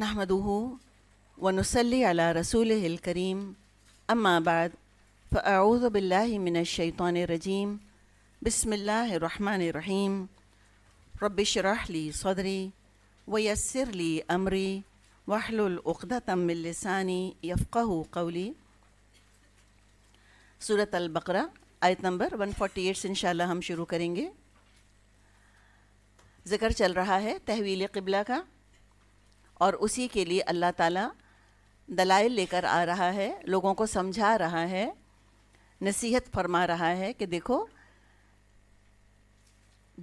नहमदह वनसली अला रसूल करीम अम्मा बाद फ़ाऊज़बिल्लिमिनशैतरजीम बसमीम रबिशरहली सदरी वयसरली अमरी वाहलुलदातमिलसानी यफ़्क़ कौली सूरत अलबकरा आयत नंबर 148 से इंशाल्लाह हम शुरू करेंगे ज़िक्र चल रहा है तहवील क़िबला का और उसी के लिए अल्लाह ताला दलाइल लेकर आ रहा है लोगों को समझा रहा है नसीहत फरमा रहा है कि देखो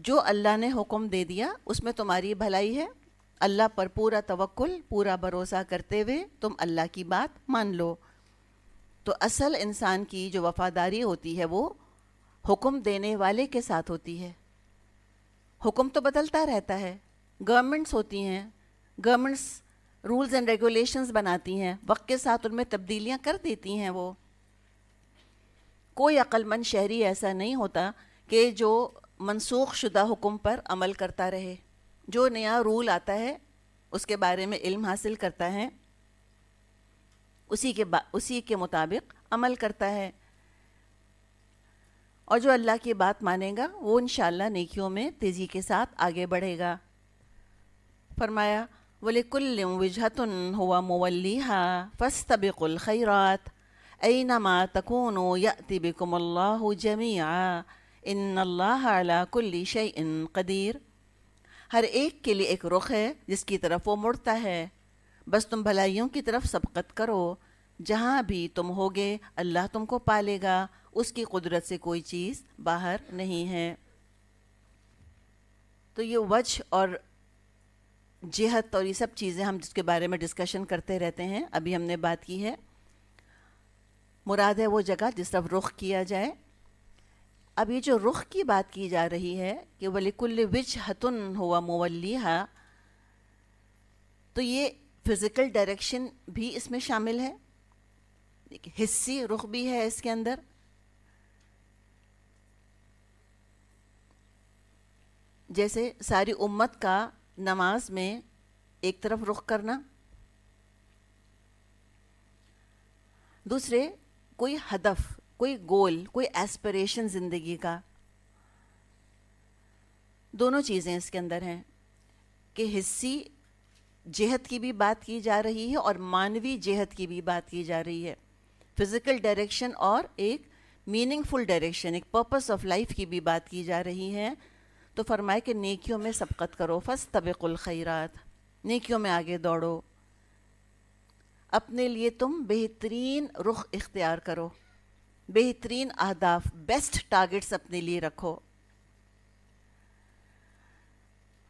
जो अल्लाह ने हुक्म दे दिया उसमें तुम्हारी भलाई है अल्लाह पर पूरा तवक्ल पूरा भरोसा करते हुए तुम अल्लाह की बात मान लो तो असल इंसान की जो वफादारी होती है वो हुक्म देने वाले के साथ होती है हुक्म तो बदलता रहता है गवर्नमेंट्स होती हैं गवर्नमेंट्स रूल्स एंड रेगुलेशंस बनाती हैं वक्त के साथ उनमें तब्दीलियां कर देती हैं वो कोई अक्लमंद शहरी ऐसा नहीं होता कि जो मनसूख शुदा हुक्म पर अमल करता रहे जो नया रूल आता है उसके बारे में इल्म हासिल करता है उसी के उसी के मुताबिक अमल करता है और जो अल्लाह की बात मानेगा वो इन नेकियों में तेज़ी के साथ आगे बढ़ेगा फरमाया ولكل وجهة هو موليها فاستبقوا الخيرات أينما تكونوا يأتي بكم الله جميعا इन अल्लाह अला कुल्ली शय कदीर हर एक के लिए एक रुख है जिसकी तरफ वो मुड़ता है बस तुम भलाइयों की तरफ सबकत करो जहाँ भी तुम होगे अल्लाह तुमको पालेगा उसकी कुदरत से कोई चीज़ बाहर नहीं है तो ये वज और जेहत और ये सब चीज़ें हम जिसके बारे में डिस्कशन करते रहते हैं अभी हमने बात की है मुराद है वो जगह जिस तरफ रुख किया जाए अब ये जो रुख की बात की जा रही है कि वलिकुल विच हतुन हुआ मोवली हा तो ये फिज़िकल डायरेक्शन भी इसमें शामिल है हिस्सी रुख भी है इसके अंदर जैसे सारी उम्मत का नमाज में एक तरफ रुख करना दूसरे कोई हदफ कोई गोल कोई एस्पिरेशन ज़िंदगी का दोनों चीज़ें इसके अंदर हैं कि हिस्सी जेहत की भी बात की जा रही है और मानवीय जेहत की भी बात की जा रही है फिज़िकल डायरेक्शन और एक मीनिंगफुल डायरेक्शन एक पर्पस ऑफ लाइफ की भी बात की जा रही है तो फरमाए कि नेकियों में सबकत करो फस तबिकुल खैरात नेकियों में आगे दौड़ो अपने लिए तुम बेहतरीन रुख इख्तियार करो बेहतरीन अहदाफ बेस्ट टारगेट्स अपने लिए रखो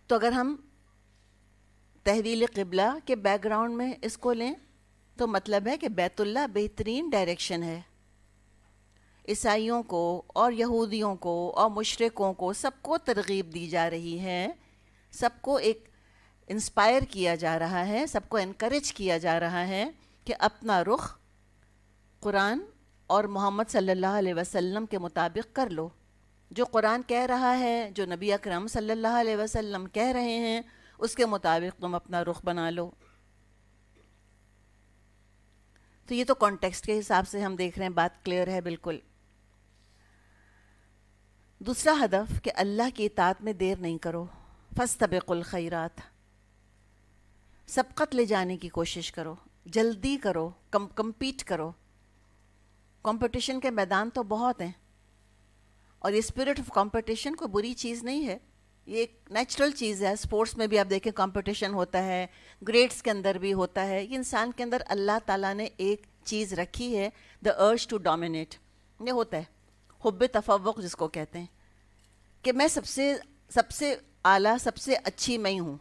तो अगर हम तहवील किबला के बैकग्राउंड में इसको लें तो मतलब है कि बैतुल्ला बेहतरीन डायरेक्शन है ईसाइयों को और यहूदियों को और मशरक़ों को सबको तरगीब दी जा रही है सबको एक इंस्पायर किया जा रहा है सबको इनक्रेज किया जा रहा है कि अपना रुख कुरान और मोहम्मद सल्लल्लाहु अलैहि वसल्लम के मुताबिक कर लो जो कुरान कह रहा है जो नबी अकरम सल्लल्लाहु अलैहि वसल्लम कह रहे हैं उसके मुताबिक तुम अपना रुख बना लो तो ये तो कॉन्टेक्स्ट के हिसाब से हम देख रहे हैं बात क्लियर है बिल्कुल दूसरा हदफ कि अल्लाह की इतात में देर नहीं करो फस खैरात सबकत ले जाने की कोशिश करो जल्दी करो कम कम्पीट करो कंपटीशन के मैदान तो बहुत हैं और ये स्पिरिट ऑफ कंपटीशन कोई बुरी चीज़ नहीं है ये एक नेचुरल चीज़ है स्पोर्ट्स में भी आप देखें कंपटीशन होता है ग्रेड्स के अंदर भी होता है ये इंसान के अंदर अल्लाह ताला ने एक चीज़ रखी है द अर्ज टू डोमिनेट ये होता है हब तफवक जिसको कहते हैं कि मैं सबसे सबसे आला सबसे अच्छी मैं ही हूँ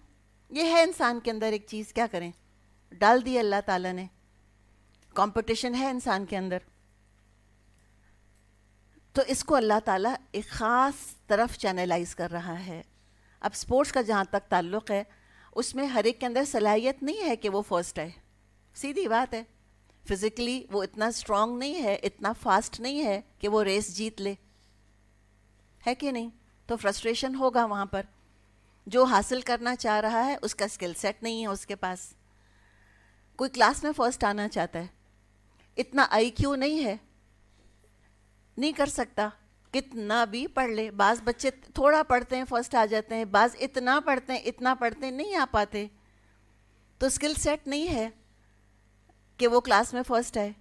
ये है इंसान के अंदर एक चीज़ क्या करें डाल दी अल्लाह ताला ने कंपटीशन है इंसान के अंदर तो इसको अल्लाह ताला एक ख़ास तरफ चैनलाइज कर रहा है अब स्पोर्ट्स का जहाँ तक ताल्लुक़ है उसमें हर एक के अंदर सलाहियत नहीं है कि वो फर्स्ट आए सीधी बात है फिजिकली वो इतना स्ट्रांग नहीं है इतना फास्ट नहीं है कि वो रेस जीत ले है कि नहीं तो फ्रस्ट्रेशन होगा वहाँ पर जो हासिल करना चाह रहा है उसका स्किल सेट नहीं है उसके पास कोई क्लास में फर्स्ट आना चाहता है इतना आई क्यू नहीं है नहीं कर सकता कितना भी पढ़ ले बाज़ बच्चे थोड़ा पढ़ते हैं फर्स्ट आ जाते हैं बाज़ इतना पढ़ते हैं इतना पढ़ते हैं नहीं आ पाते तो स्किल सेट नहीं है कि वो क्लास में फर्स्ट आए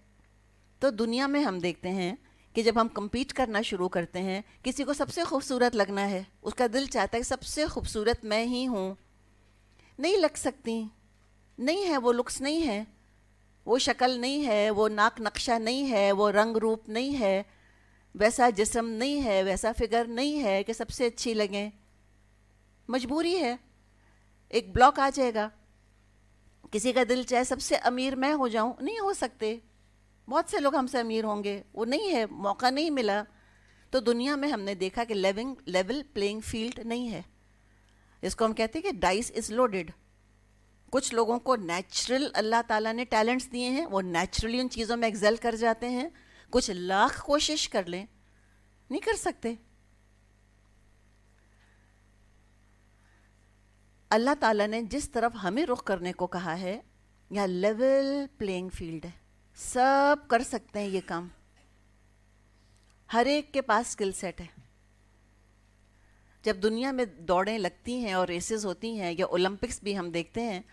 तो दुनिया में हम देखते हैं कि जब हम कम्पीट करना शुरू करते हैं किसी को सबसे खूबसूरत लगना है उसका दिल चाहता है कि सबसे खूबसूरत मैं ही हूँ नहीं लग सकती नहीं है वो लुक्स नहीं है वो शक्ल नहीं है वो नाक नक्शा नहीं है वो रंग रूप नहीं है वैसा जिसम नहीं है वैसा फिगर नहीं है कि सबसे अच्छी लगें मजबूरी है एक ब्लॉक आ जाएगा किसी का दिल चाहे सबसे अमीर मैं हो जाऊं नहीं हो सकते बहुत से लोग हमसे अमीर होंगे वो नहीं है मौका नहीं मिला तो दुनिया में हमने देखा कि लेविंग लेवल प्लेइंग फील्ड नहीं है इसको हम कहते हैं कि डाइस इज़ लोडेड कुछ लोगों को नेचुरल अल्लाह ताला ने टैलेंट्स दिए हैं वो नेचुरली उन चीज़ों में एग्जेल कर जाते हैं कुछ लाख कोशिश कर लें नहीं कर सकते अल्लाह ताला ने जिस तरफ हमें रुख करने को कहा है यह लेवल प्लेइंग फील्ड है सब कर सकते हैं ये काम हर एक के पास स्किल सेट है जब दुनिया में दौड़ें लगती हैं और रेसेस होती हैं या ओलंपिक्स भी हम देखते हैं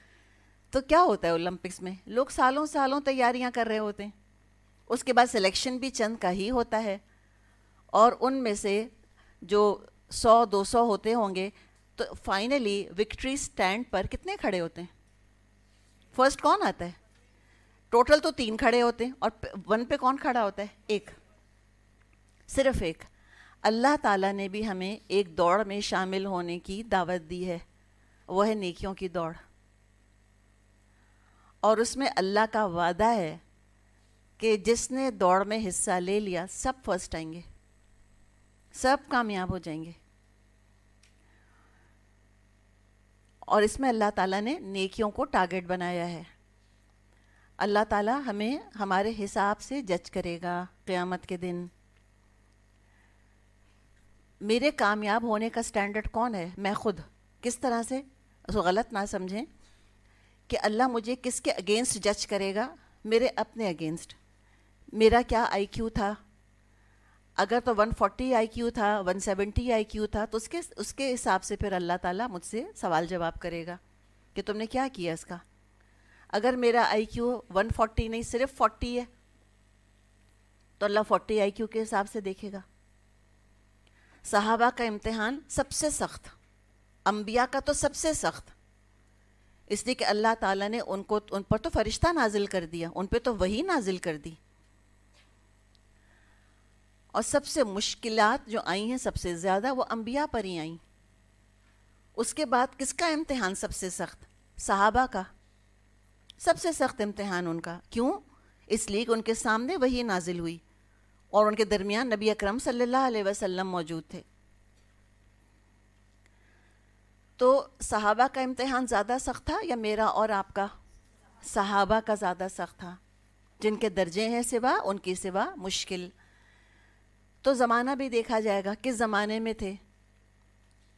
तो क्या होता है ओलंपिक्स में लोग सालों सालों तैयारियां कर रहे होते हैं उसके बाद सिलेक्शन भी चंद का ही होता है और उनमें से जो सौ दो सौ होते होंगे तो फाइनली विक्ट्री स्टैंड पर कितने खड़े होते हैं फर्स्ट कौन आता है टोटल तो तीन खड़े होते हैं और वन पे कौन खड़ा होता है एक सिर्फ एक अल्लाह ताला ने भी हमें एक दौड़ में शामिल होने की दावत दी है वो है नेकियों की दौड़ और उसमें अल्लाह का वादा है कि जिसने दौड़ में हिस्सा ले लिया सब फर्स्ट आएंगे सब कामयाब हो जाएंगे और इसमें अल्लाह ताला ने नेकियों को टारगेट बनाया है अल्लाह ताला हमें हमारे हिसाब से जज करेगा क़यामत के दिन मेरे कामयाब होने का स्टैंडर्ड कौन है मैं खुद किस तरह से उसको गलत ना समझें कि अल्लाह मुझे किसके अगेंस्ट जज करेगा मेरे अपने अगेंस्ट मेरा क्या आईक्यू था अगर तो 140 क्यू था 170 क्यू था तो उसके उसके हिसाब से फिर अल्लाह ताला मुझसे सवाल जवाब करेगा कि तुमने क्या किया इसका अगर मेरा आई वन फोर्टी नहीं सिर्फ 40 है तो अल्लाह 40 क्यू के हिसाब से देखेगा सहाबा का इम्तहान सबसे सख्त अम्बिया का तो सबसे सख्त इसलिए कि अल्लाह ताला ने उनको उन पर तो फरिश्ता नाजिल कर दिया उन पर तो वही नाजिल कर दी और सबसे मुश्किलात जो आई हैं सबसे ज़्यादा वो अम्बिया पर ही आई उसके बाद किसका इम्तहान सबसे सख्त सहाबा का सबसे सख्त इम्तहान उनका क्यों इसलिए कि उनके सामने वही नाजिल हुई और उनके दरमियान नबी अकरम सल्लल्लाहु अलैहि वसल्लम मौजूद थे तो सहाबा का इम्तहान ज़्यादा सख्त था या मेरा और आपका सहाबा का ज़्यादा सख्त था जिनके दर्जे हैं सिवा उनकी सिवा मुश्किल तो ज़माना भी देखा जाएगा किस ज़माने में थे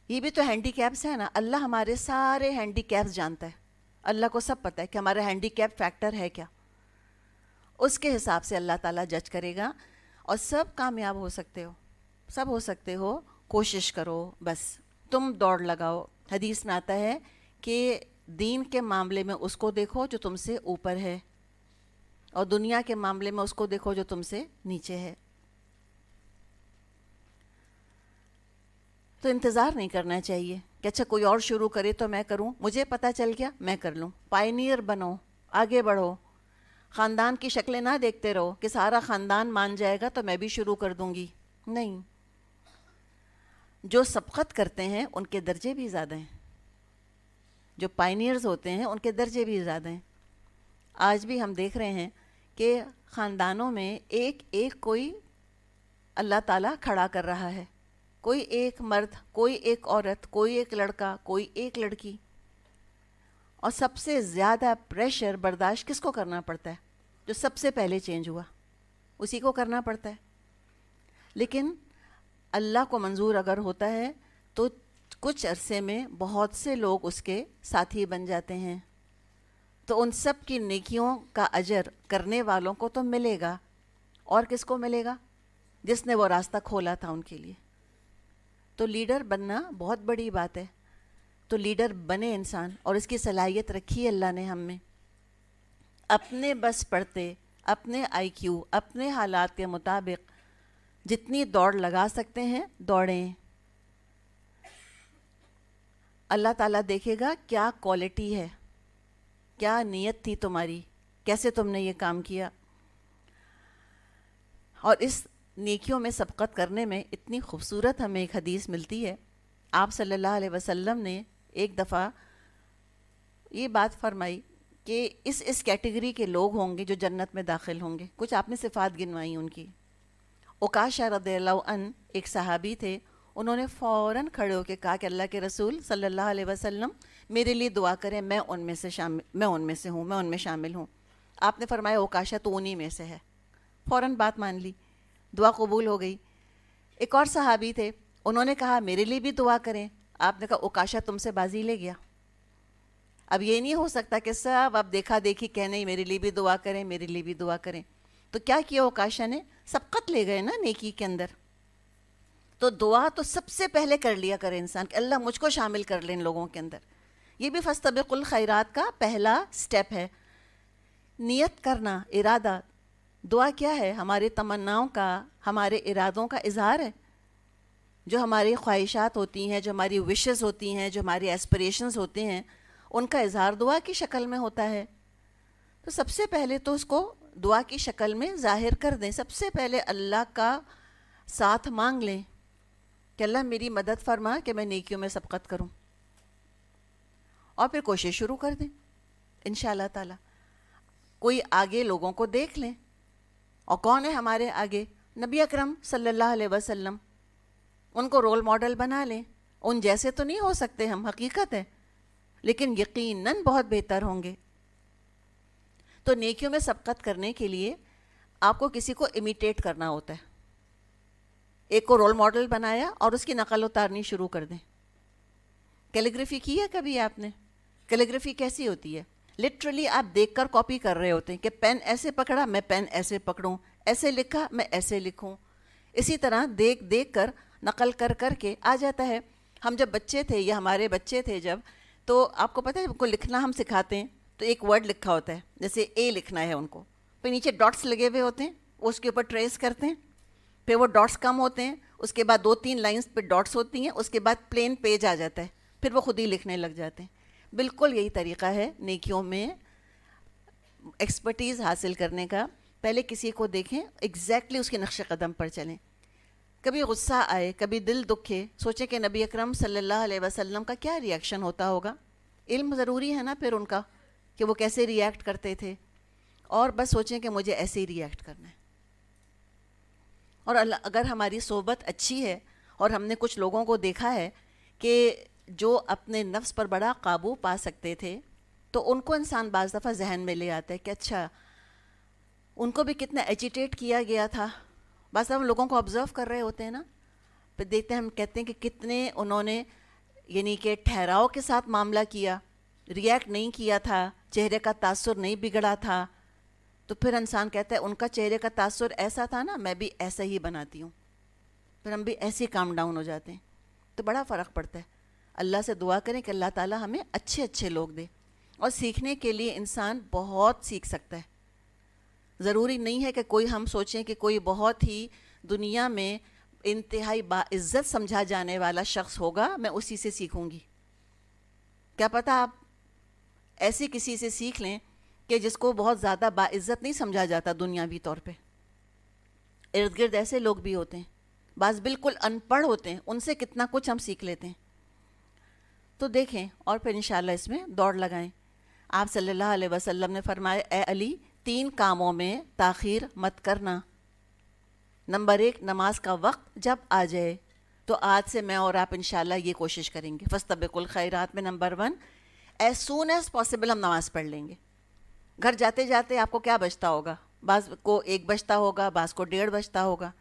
ये भी तो हैंडी कैप्स हैं ना अल्लाह हमारे सारे हैंडी कैप्स जानता है अल्लाह को सब पता है कि हमारा हैंडी कैप फैक्टर है क्या उसके हिसाब से अल्लाह ताला जज करेगा और सब कामयाब हो सकते हो सब हो सकते हो कोशिश करो बस तुम दौड़ लगाओ हदीस में आता है कि दीन के मामले में उसको देखो जो तुमसे ऊपर है और दुनिया के मामले में उसको देखो जो तुमसे नीचे है तो इंतज़ार नहीं करना चाहिए कि अच्छा कोई और शुरू करे तो मैं करूँ मुझे पता चल गया मैं कर लूँ पाइनियर बनो आगे बढ़ो ख़ानदान की शक्लें ना देखते रहो कि सारा ख़ानदान मान जाएगा तो मैं भी शुरू कर दूँगी नहीं जो सबकत करते हैं उनके दर्जे भी ज़्यादा हैं जो पाइनियर्स होते हैं उनके दर्जे भी ज़्यादा हैं आज भी हम देख रहे हैं कि ख़ानदानों में एक एक कोई अल्लाह ताला खड़ा कर रहा है कोई एक मर्द कोई एक औरत कोई एक लड़का कोई एक लड़की और सबसे ज़्यादा प्रेशर बर्दाश्त किसको करना पड़ता है जो सबसे पहले चेंज हुआ उसी को करना पड़ता है लेकिन अल्लाह को मंजूर अगर होता है तो कुछ अरसे में बहुत से लोग उसके साथी बन जाते हैं तो उन सब की नेकियों का अजर करने वालों को तो मिलेगा और किसको मिलेगा जिसने वो रास्ता खोला था उनके लिए तो लीडर बनना बहुत बड़ी बात है तो लीडर बने इंसान और इसकी सलाहियत रखी है अल्लाह ने हम में अपने बस पढ़ते अपने आईक्यू अपने हालात के मुताबिक जितनी दौड़ लगा सकते हैं दौड़ें अल्लाह ताला देखेगा क्या क्वालिटी है क्या नीयत थी तुम्हारी कैसे तुमने ये काम किया और इस नेकियों में सबकत करने में इतनी खूबसूरत हमें एक हदीस मिलती है आप सल्लल्लाहु अलैहि वसल्लम ने एक दफ़ा ये बात फरमाई कि इस इस कैटेगरी के लोग होंगे जो जन्नत में दाखिल होंगे कुछ आपने सिफात गिनवाई उनकी उकाशा रदन एक सहाबी थे उन्होंने फ़ौर खड़े होकर कहा कि अल्लाह के रसूल सल्ला वसम मेरे लिए दुआ करें मैं उनमें से शामिल मैं उनमें से हूँ मैं उनमें शामिल हूँ आपने फरमाया ओकाशा तो उन्हीं में से है फ़ौर बात मान ली दुआ कबूल हो गई एक और सहाबी थे उन्होंने कहा मेरे लिए भी दुआ करें आपने कहा ओकाशा तुमसे बाजी ले गया अब ये नहीं हो सकता कि सब आप देखा देखी कह नहीं मेरे लिए भी दुआ करें मेरे लिए भी दुआ करें तो क्या किया ओकाशा ने सबकत ले गए ना नेकी के अंदर तो दुआ तो सबसे पहले कर लिया करें इंसान कि अल्लाह मुझको शामिल कर ले इन लोगों के अंदर ये भी फस्तबिकुल खैरात का पहला स्टेप है नियत करना इरादा दुआ क्या है हमारे तमन्नाओं का हमारे इरादों का इजहार है जो हमारी ख्वाहिशात होती हैं जो हमारी विशेज़ होती हैं जो हमारी एस्परेशंस होते हैं उनका इजहार दुआ की शक्ल में होता है तो सबसे पहले तो उसको दुआ की शक्ल में ज़ाहिर कर दें सबसे पहले अल्लाह का साथ मांग लें कि अल्लाह मेरी मदद फरमा कि मैं नेकियों में सबकत करूं और फिर कोशिश शुरू कर दें इन ताला कोई आगे लोगों को देख लें और कौन है हमारे आगे नबी अकरम सल्लल्लाहु अलैहि वसल्लम उनको रोल मॉडल बना लें उन जैसे तो नहीं हो सकते हम हकीकत है लेकिन यकीनन बहुत बेहतर होंगे तो नेकियों में सबकत करने के लिए आपको किसी को इमिटेट करना होता है एक को रोल मॉडल बनाया और उसकी नकल उतारनी शुरू कर दें कैलीग्राफी की है कभी आपने कैलीग्राफी कैसी होती है लिटरली आप देखकर कॉपी कर रहे होते हैं कि पेन ऐसे पकड़ा मैं पेन ऐसे पकड़ूँ ऐसे लिखा मैं ऐसे लिखूँ इसी तरह देख देख कर नकल कर कर के आ जाता है हम जब बच्चे थे या हमारे बच्चे थे जब तो आपको पता है उनको लिखना हम सिखाते हैं तो एक वर्ड लिखा होता है जैसे ए लिखना है उनको फिर नीचे डॉट्स लगे हुए होते हैं वो उसके ऊपर ट्रेस करते हैं फिर वो डॉट्स कम होते हैं उसके बाद दो तीन लाइंस पे डॉट्स होती हैं उसके बाद प्लेन पेज आ जाता है फिर वो खुद ही लिखने लग जाते हैं बिल्कुल यही तरीका है नेकियों में एक्सपर्टीज़ हासिल करने का पहले किसी को देखें एग्जैक्टली उसके नक्श कदम पर चलें कभी गुस्सा आए कभी दिल दुखे सोचें कि नबी अकरम सल्लल्लाहु अलैहि वसल्लम का क्या रिएक्शन होता होगा इल्म ज़रूरी है ना फिर उनका कि वो कैसे रिएक्ट करते थे और बस सोचें कि मुझे ऐसे ही रिएक्ट करना है और अगर हमारी सोबत अच्छी है और हमने कुछ लोगों को देखा है कि जो अपने नफ्स पर बड़ा काबू पा सकते थे तो उनको इंसान बज़ दफ़ा जहन में ले आता है कि अच्छा उनको भी कितना एजिटेट किया गया था बस हम लोगों को ऑब्ज़र्व कर रहे होते हैं ना फिर देखते हैं हम कहते हैं कि कितने उन्होंने यानी कि ठहराव के साथ मामला किया रिएक्ट नहीं किया था चेहरे का तासुर नहीं बिगड़ा था तो फिर इंसान कहता है उनका चेहरे का तासुर ऐसा था ना मैं भी ऐसा ही बनाती हूँ फिर हम भी ऐसे ही काम डाउन हो जाते हैं तो बड़ा फ़र्क पड़ता है अल्लाह से दुआ करें कि अल्लाह ताला हमें अच्छे अच्छे लोग दे और सीखने के लिए इंसान बहुत सीख सकता है ज़रूरी नहीं है कि कोई हम सोचें कि कोई बहुत ही दुनिया में इंतहाई बाज़्ज़त समझा जाने वाला शख्स होगा मैं उसी से सीखूँगी क्या पता आप ऐसे किसी से सीख लें कि जिसको बहुत ज़्यादा बाज़्ज़त नहीं समझा जाता दुनियावी तौर पर इर्द गिर्द ऐसे लोग भी होते हैं बाज़ बिल्कुल अनपढ़ होते हैं उनसे कितना कुछ हम सीख लेते हैं तो देखें और फिर इनशाला इसमें दौड़ लगाएं आप सल्लल्लाहु अलैहि वसल्लम ने फरमाया ए अली तीन कामों में ताखिर मत करना नंबर एक नमाज का वक्त जब आ जाए तो आज से मैं और आप इनशाला ये कोशिश करेंगे फस्तबिकुल खैरात में number one as soon as possible हम नमाज़ पढ़ लेंगे घर जाते जाते आपको क्या बचता होगा बाज़ को एक बजता होगा बाज़ को डेढ़ बजता होगा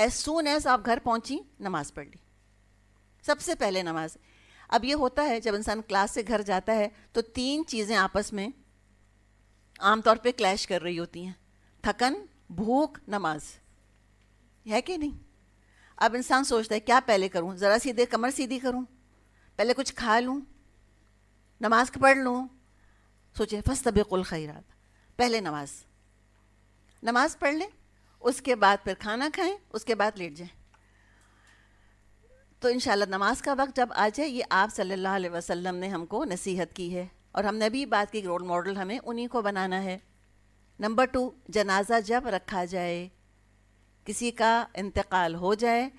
एज सून एज़ आप घर पहुँची नमाज़ पढ़ ली सबसे पहले नमाज़ अब ये होता है जब इंसान क्लास से घर जाता है तो तीन चीज़ें आपस में आमतौर पे क्लैश कर रही होती हैं थकन भूख नमाज है कि नहीं अब इंसान सोचता है क्या पहले करूँ ज़रा सीधे कमर सीधी करूँ पहले कुछ खा लूँ नमाज पढ़ लूँ सोचे फस तबिकुल खैरात पहले नमाज नमाज पढ़ लें उसके बाद फिर खाना खाएं उसके बाद लेट जाएं तो इन नमाज का वक्त जब आ जाए ये आप सल्लल्लाहु अलैहि वसल्लम ने हमको नसीहत की है और हमने भी बात की रोल मॉडल हमें उन्हीं को बनाना है नंबर टू जनाजा जब रखा जाए किसी का इंतकाल हो जाए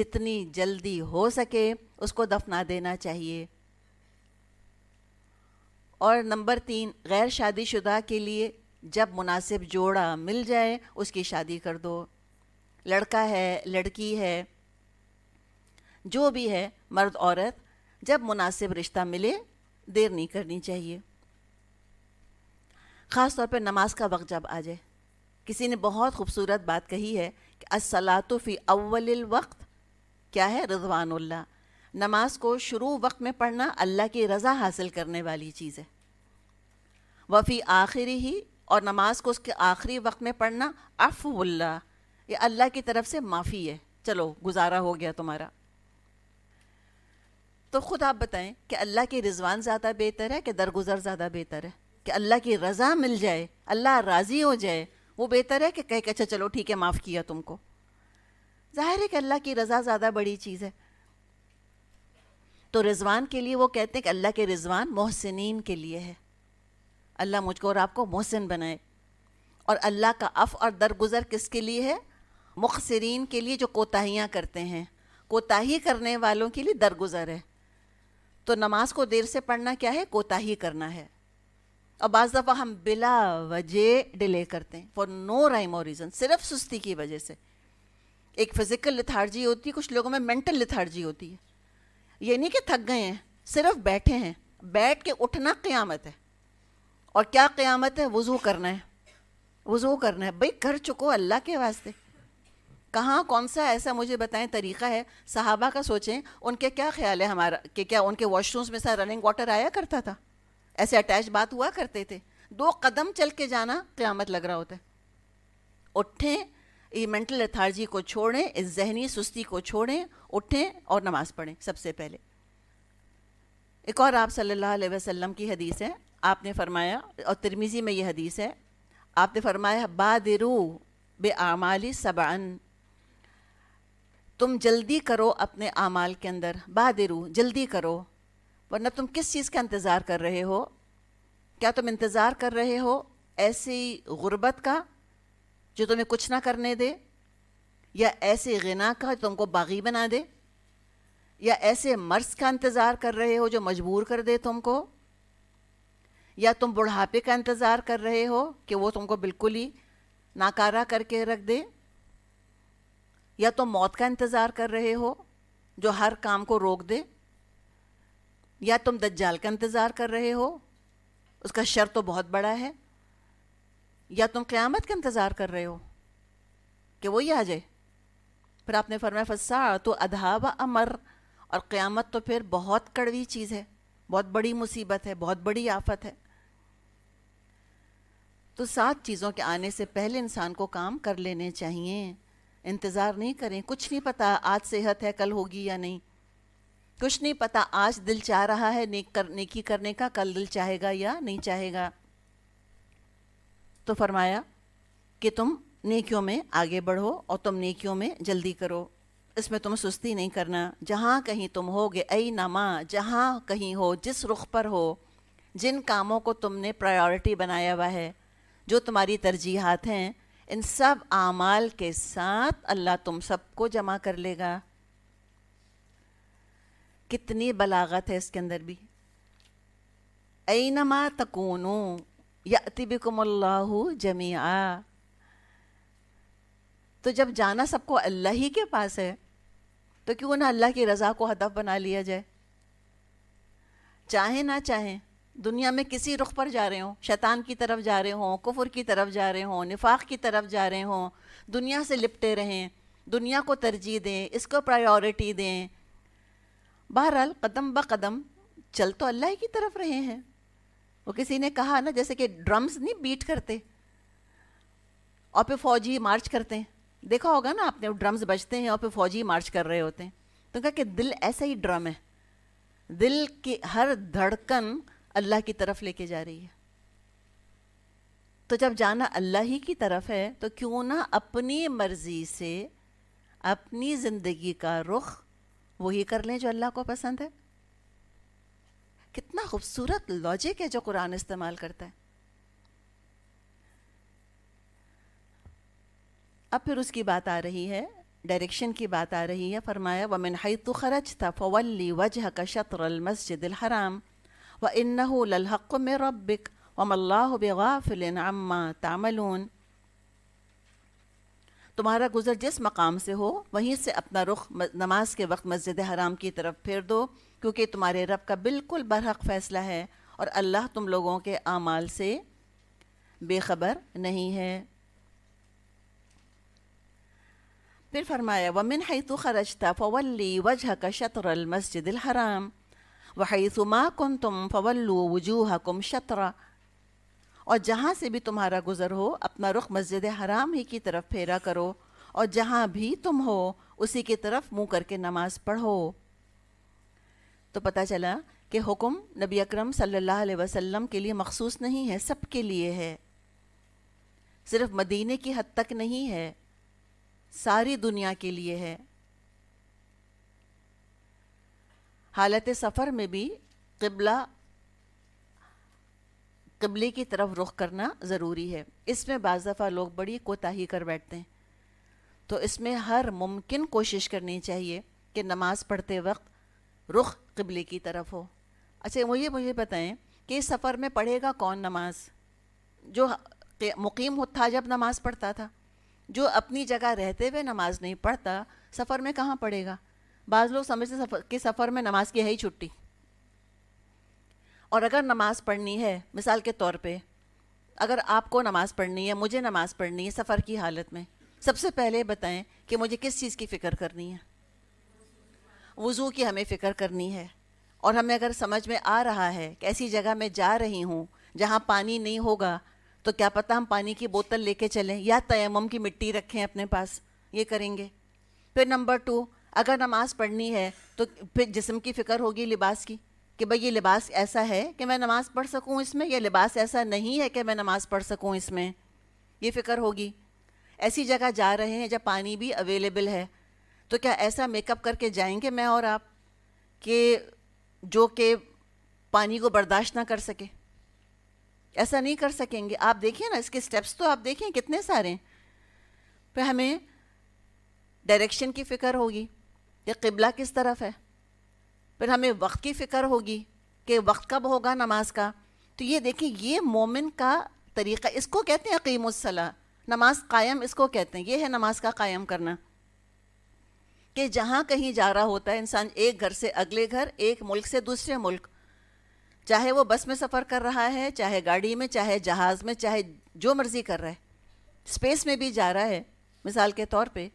जितनी जल्दी हो सके उसको दफना देना चाहिए और नंबर तीन गैर शादीशुदा के लिए जब मुनासिब जोड़ा मिल जाए उसकी शादी कर दो लड़का है लड़की है जो भी है मर्द औरत जब मुनासिब रिश्ता मिले देर नहीं करनी चाहिए ख़ास तौर पर नमाज का वक्त जब आ जाए किसी ने बहुत खूबसूरत बात कही है कि असलातु फ़ी अव्वल वक्त क्या है रजवानुल्ला नमाज को शुरू वक्त में पढ़ना अल्लाह की रज़ा हासिल करने वाली चीज़ है वफ़ी आखिरी ही और नमाज को उसके आखिरी वक्त में पढ़ना अफ़ुल्ला ये अल्लाह की तरफ से माफ़ी है चलो गुजारा हो गया तुम्हारा तो ख़ुद आप बताएं कि अल्लाह के रिजवान ज़्यादा बेहतर है कि दरगुजर ज़्यादा बेहतर है कि अल्लाह की रज़ा मिल जाए अल्लाह राज़ी हो जाए वो बेहतर है कि कहे कि अच्छा चलो ठीक है माफ़ किया तुमको ज़ाहिर है कि अल्लाह की रज़ा ज़्यादा बड़ी चीज़ है तो रिजवान के लिए वो कहते हैं कि अल्लाह के रिजवान मोहसिन के लिए है अल्लाह मुझको और आपको मोहसिन बनाए और अल्लाह का अफ़ और दरगुजर किसके लिए है मुखसरीन के लिए जो कोताहियाँ करते हैं कोताही करने वालों के लिए दरगुजर है तो नमाज को देर से पढ़ना क्या है कोताही करना है और बज़ दफ़ा हम बिला वजह डिले करते हैं फॉर नो राइम और रीज़न सिर्फ सुस्ती की वजह से एक फ़िज़िकल लिथार्जी होती है कुछ लोगों में मेंटल लिथार्जी होती है ये नहीं कि थक गए हैं सिर्फ बैठे हैं बैठ के उठना क़्यामत है और क्या क़्यामत है वज़ू करना है वज़ू करना है भाई कर चुको अल्लाह के वास्ते कहाँ कौन सा ऐसा मुझे बताएं तरीका है सहाबा का सोचें उनके क्या ख्याल है हमारा कि क्या उनके वॉशरूम्स में सा रनिंग वाटर आया करता था ऐसे अटैच बात हुआ करते थे दो कदम चल के जाना क़्यामत लग रहा होता है उठें ये मेंटल लथार्जी को छोड़ें इस जहनी सुस्ती को छोड़ें उठें और नमाज़ पढ़ें सबसे पहले एक और आप सल्लल्लाहु अलैहि वसल्लम की हदीस है आपने फरमाया और तिरमीज़ी में ये हदीस है आपने फरमाया बादरू बे आमाली सबान तुम जल्दी करो अपने आमाल के अंदर बहादिरू जल्दी करो वरना तुम किस चीज़ का इंतज़ार कर रहे हो क्या तुम इंतज़ार कर रहे हो ऐसी गुर्बत का जो तुम्हें कुछ ना करने दे या ऐसे गना का जो तुमको बागी बना दे या ऐसे मर्ज का इंतज़ार कर रहे हो जो मजबूर कर दे तुमको या तुम बुढ़ापे का इंतज़ार कर रहे हो कि वो तुमको बिल्कुल ही नाकारा करके रख दे या तो मौत का इंतज़ार कर रहे हो जो हर काम को रोक दे या तुम दज्जाल का इंतज़ार कर रहे हो उसका शर तो बहुत बड़ा है या तुम क़्यामत का इंतज़ार कर रहे हो कि वही आ जाए फिर आपने फरमाया फसा तो अधा व अमर और क़्यामत तो फिर बहुत कड़वी चीज़ है बहुत बड़ी मुसीबत है बहुत बड़ी आफत है तो सात चीज़ों के आने से पहले इंसान को काम कर लेने चाहिए इंतज़ार नहीं करें कुछ नहीं पता आज सेहत है कल होगी या नहीं कुछ नहीं पता आज दिल चाह रहा है नेक कर नेकी करने का कल दिल चाहेगा या नहीं चाहेगा तो फरमाया कि तुम नेकियों में आगे बढ़ो और तुम नेकियों में जल्दी करो इसमें तुम सुस्ती नहीं करना जहाँ कहीं तुम होगे ऐ नमा जहाँ कहीं हो जिस रुख पर हो जिन कामों को तुमने प्रायोरिटी बनाया हुआ है जो तुम्हारी तरजीहत हैं इन सब आमाल के साथ अल्लाह तुम सबको जमा कर लेगा कितनी बलागत है इसके अंदर भी नमा तकोनो यतिबिकुमल्लाहु जमिया तो जब जाना सबको अल्लाह ही के पास है तो क्यों ना अल्लाह की रज़ा को हदफ बना लिया जाए चाहे ना चाहें दुनिया में किसी रुख पर जा रहे हों शैतान की तरफ जा रहे हों कुफर की तरफ जा रहे हों निफाक की तरफ जा रहे हों दुनिया से लिपटे रहें दुनिया को तरजीह दें इसको प्रायोरिटी दें बहरहाल कदम ब कदम चल तो अल्लाह की तरफ रहे हैं वो किसी ने कहा ना जैसे कि ड्रम्स नहीं बीट करते और फिर फौजी मार्च करते हैं देखा होगा ना आपने ड्रम्स बजते हैं और फिर फौजी मार्च कर रहे होते हैं तो कहा कि दिल ऐसा ही ड्रम है दिल की हर धड़कन अल्लाह की तरफ लेके जा रही है तो जब जाना अल्लाह ही की तरफ है तो क्यों ना अपनी मर्ज़ी से अपनी ज़िंदगी का रुख वही कर लें जो अल्लाह को पसंद है कितना खूबसूरत लॉजिक है जो कुरान इस्तेमाल करता है अब फिर उसकी बात आ रही है डायरेक्शन की बात आ रही है फरमाया वमिन हई तो खरज था फवल्ली वजह का शतर मस्जिद हराम व इन्नहु ललहक़ में रब्बिक वमल्लाह बेगाफिल अम्मा तामलून तुम्हारा गुज़र जिस मकाम से हो वहीं से अपना रुख नमाज के वक्त मस्जिद हराम की तरफ फेर दो क्योंकि तुम्हारे रब का बिल्कुल बरहक फ़ैसला है और अल्लाह तुम लोगों के आमाल से बेखबर नहीं है फिर फरमाया वमिन है तो खरजता फ़वली वजह का शतर मस्जिद हराम वहीसु माँ कन तुम फवल्लू वजूह कुम शतरा और जहाँ से भी तुम्हारा गुज़र हो अपना रुख मस्जिद हराम ही की तरफ फेरा करो और जहाँ भी तुम हो उसी की तरफ मुँह करके नमाज़ पढ़ो तो पता चला कि हुक्म नबी अकरम सल्लल्लाहु अलैहि वसल्लम के लिए मखसूस नहीं है सब के लिए है सिर्फ मदीने की हद तक नहीं है सारी दुनिया के लिए है हालत सफ़र में भी किबला कबले की तरफ रुख करना ज़रूरी है इसमें बज़ दफ़ा लोग बड़ी कोताही कर बैठते हैं तो इसमें हर मुमकिन कोशिश करनी चाहिए कि नमाज़ पढ़ते वक्त रुख कबले की तरफ हो अच्छा वो ये मुझे बताएं कि इस सफ़र में पढ़ेगा कौन नमाज जो मुकीम होता जब नमाज़ पढ़ता था जो अपनी जगह रहते हुए नमाज़ नहीं पढ़ता सफ़र में कहाँ पढ़ेगा बाज़ लोग समझते सफ़र कि सफ़र में नमाज की है ही छुट्टी और अगर नमाज़ पढ़नी है मिसाल के तौर पे अगर आपको नमाज़ पढ़नी है मुझे नमाज़ पढ़नी है सफ़र की हालत में सबसे पहले बताएं कि मुझे किस चीज़ की फ़िक्र करनी है वज़ू की हमें फ़िक्र करनी है और हमें अगर समझ में आ रहा है कि ऐसी जगह मैं जा रही हूँ जहाँ पानी नहीं होगा तो क्या पता हम पानी की बोतल लेके चलें या तयम की मिट्टी रखें अपने पास ये करेंगे फिर नंबर टू अगर नमाज़ पढ़नी है तो फिर जिसम की फ़िक्र होगी लिबास की कि भाई ये लिबास ऐसा है कि मैं नमाज़ पढ़ सकूँ इसमें या लिबास ऐसा नहीं है कि मैं नमाज़ पढ़ सकूँ इसमें ये फ़िक्र होगी ऐसी जगह जा रहे हैं जब पानी भी अवेलेबल है तो क्या ऐसा मेकअप करके जाएंगे मैं और आप कि जो कि पानी को बर्दाश्त ना कर सके ऐसा नहीं कर सकेंगे आप देखिए ना इसके स्टेप्स तो आप देखें कितने सारे हैं फिर हमें डायरेक्शन की फ़िक्र होगी कि किबला किस तरफ है फिर हमें वक्त की फ़िक्र होगी कि वक्त कब होगा नमाज का तो ये देखें ये मोमिन का तरीक़ा इसको कहते हैं क़ीमसला नमाज कायम इसको कहते हैं ये है नमाज का कायम करना कि जहाँ कहीं जा रहा होता है इंसान एक घर से अगले घर एक मुल्क से दूसरे मुल्क चाहे वो बस में सफ़र कर रहा है चाहे गाड़ी में चाहे जहाज़ में चाहे जो मर्ज़ी कर रहा है स्पेस में भी जा रहा है मिसाल के तौर पे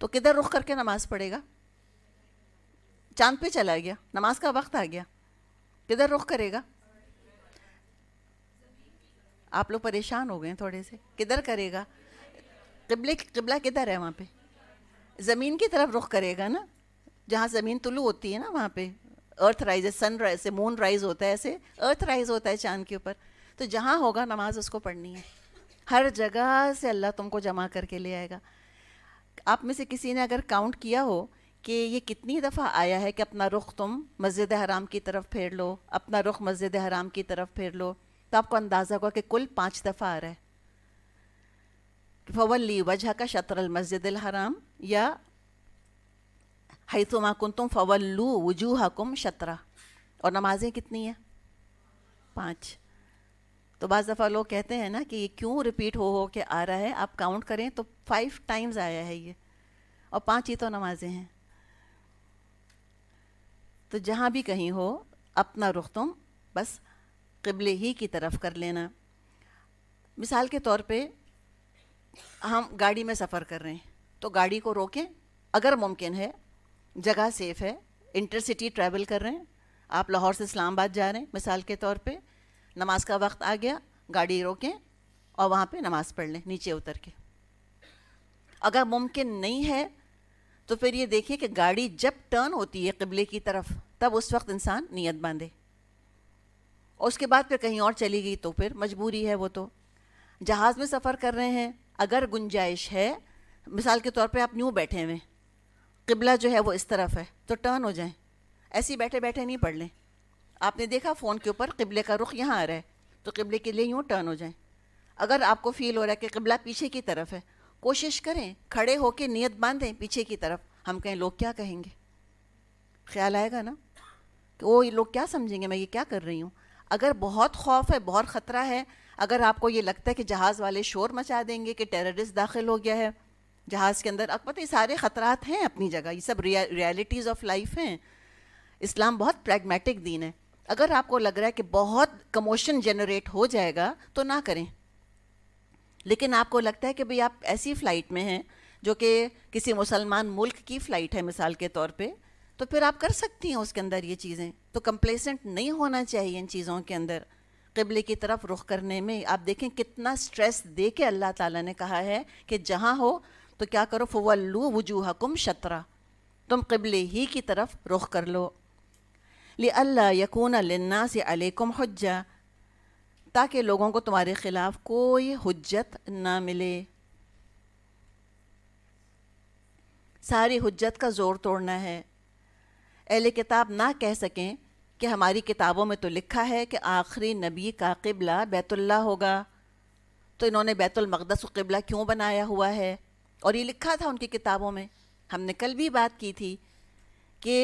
तो किधर रुख करके नमाज़ पढ़ेगा चांद पे चला गया नमाज का वक्त आ गया किधर रुख करेगा आप लोग परेशान हो गए थोड़े से किधर करेगा किबले किबला किधर है वहाँ पे ज़मीन की तरफ रुख करेगा ना जहाँ ज़मीन तुलू होती है ना वहाँ पे अर्थ राइज है सन राइज से मून राइज होता है ऐसे अर्थ राइज होता है चांद के ऊपर तो जहाँ होगा नमाज उसको पढ़नी है हर जगह से अल्लाह तुमको जमा करके ले आएगा आप में से किसी ने अगर काउंट किया हो कि ये कितनी दफ़ा आया है कि अपना रुख तुम मस्जिद हराम की तरफ फेर लो अपना रुख मस्जिद हराम की तरफ फेर लो तो आपको अंदाज़ा हुआ कि कुल पाँच दफ़ा आ रहा है फवली वजह का शतर मस्जिद हराम या हैतुमा कुन फवल्लू वजूह कुम शतरा और नमाज़ें कितनी हैं पाँच तो बज़ दफ़ा लोग कहते हैं ना कि ये क्यों रिपीट हो हो के आ रहा है आप काउंट करें तो फाइव टाइम्स आया है ये और पाँच ही तो नमाज़ें हैं तो जहाँ भी कहीं हो अपना रुख तुम बस किबले ही की तरफ कर लेना मिसाल के तौर पे हम गाड़ी में सफ़र कर रहे हैं तो गाड़ी को रोकें अगर मुमकिन है जगह सेफ़ है इंटरसिटी ट्रैवल कर रहे हैं आप लाहौर से इस्लामाबाद जा रहे हैं मिसाल के तौर पे नमाज का वक्त आ गया गाड़ी रोकें और वहाँ पे नमाज़ पढ़ लें नीचे उतर के अगर मुमकिन नहीं है तो फिर ये देखिए कि गाड़ी जब टर्न होती है कबले की तरफ तब उस वक्त इंसान नीयत बांधे और उसके बाद फिर कहीं और चली गई तो फिर मजबूरी है वो तो जहाज़ में सफ़र कर रहे हैं अगर गुंजाइश है मिसाल के तौर पे आप न्यू बैठे हुए किबला जो है वो इस तरफ है तो टर्न हो जाएं ऐसे बैठे बैठे नहीं पढ़ लें आपने देखा फ़ोन के ऊपर किबले का रुख यहाँ आ रहा है तो किबले के लिए यूँ टर्न हो जाएं अगर आपको फील हो रहा है कि किबला पीछे की तरफ है कोशिश करें खड़े होके नियत बांधें पीछे की तरफ हम कहें लोग क्या कहेंगे ख्याल आएगा ना कि वो ये लोग क्या समझेंगे मैं ये क्या कर रही हूँ अगर बहुत खौफ है बहुत ख़तरा है अगर आपको ये लगता है कि जहाज़ वाले शोर मचा देंगे कि टेररिस्ट दाखिल हो गया है जहाज़ के अंदर अब पता ये सारे ख़तरात हैं अपनी जगह ये सब रियलिटीज़ ऑफ लाइफ हैं इस्लाम बहुत प्रैग्मेटिक दीन है अगर आपको लग रहा है कि बहुत कमोशन जनरेट हो जाएगा तो ना करें लेकिन आपको लगता है कि भाई आप ऐसी फ़्लाइट में हैं जो कि किसी मुसलमान मुल्क की फ़्लाइट है मिसाल के तौर पे तो फिर आप कर सकती हैं उसके अंदर ये चीज़ें तो कंप्लेसेंट नहीं होना चाहिए इन चीज़ों के अंदर क़बले की तरफ रुख करने में आप देखें कितना स्ट्रेस दे के अल्लाह ताला ने कहा है कि जहाँ हो तो क्या करो फवल्लू कुम शतरा तुम क़बले ही की तरफ रुख कर लो ले अल्लाह यकून लन्ना से अलकुम हजा ताकि लोगों को तुम्हारे ख़िलाफ़ कोई हजत ना मिले सारी हजत का ज़ोर तोड़ना है अहल किताब ना कह सकें कि हमारी किताबों में तो लिखा है कि आखिरी नबी का किबला बैतुल्ला होगा तो इन्होंने बैतुलमक़दस को किबला क्यों बनाया हुआ है और ये लिखा था उनकी किताबों में हमने कल भी बात की थी कि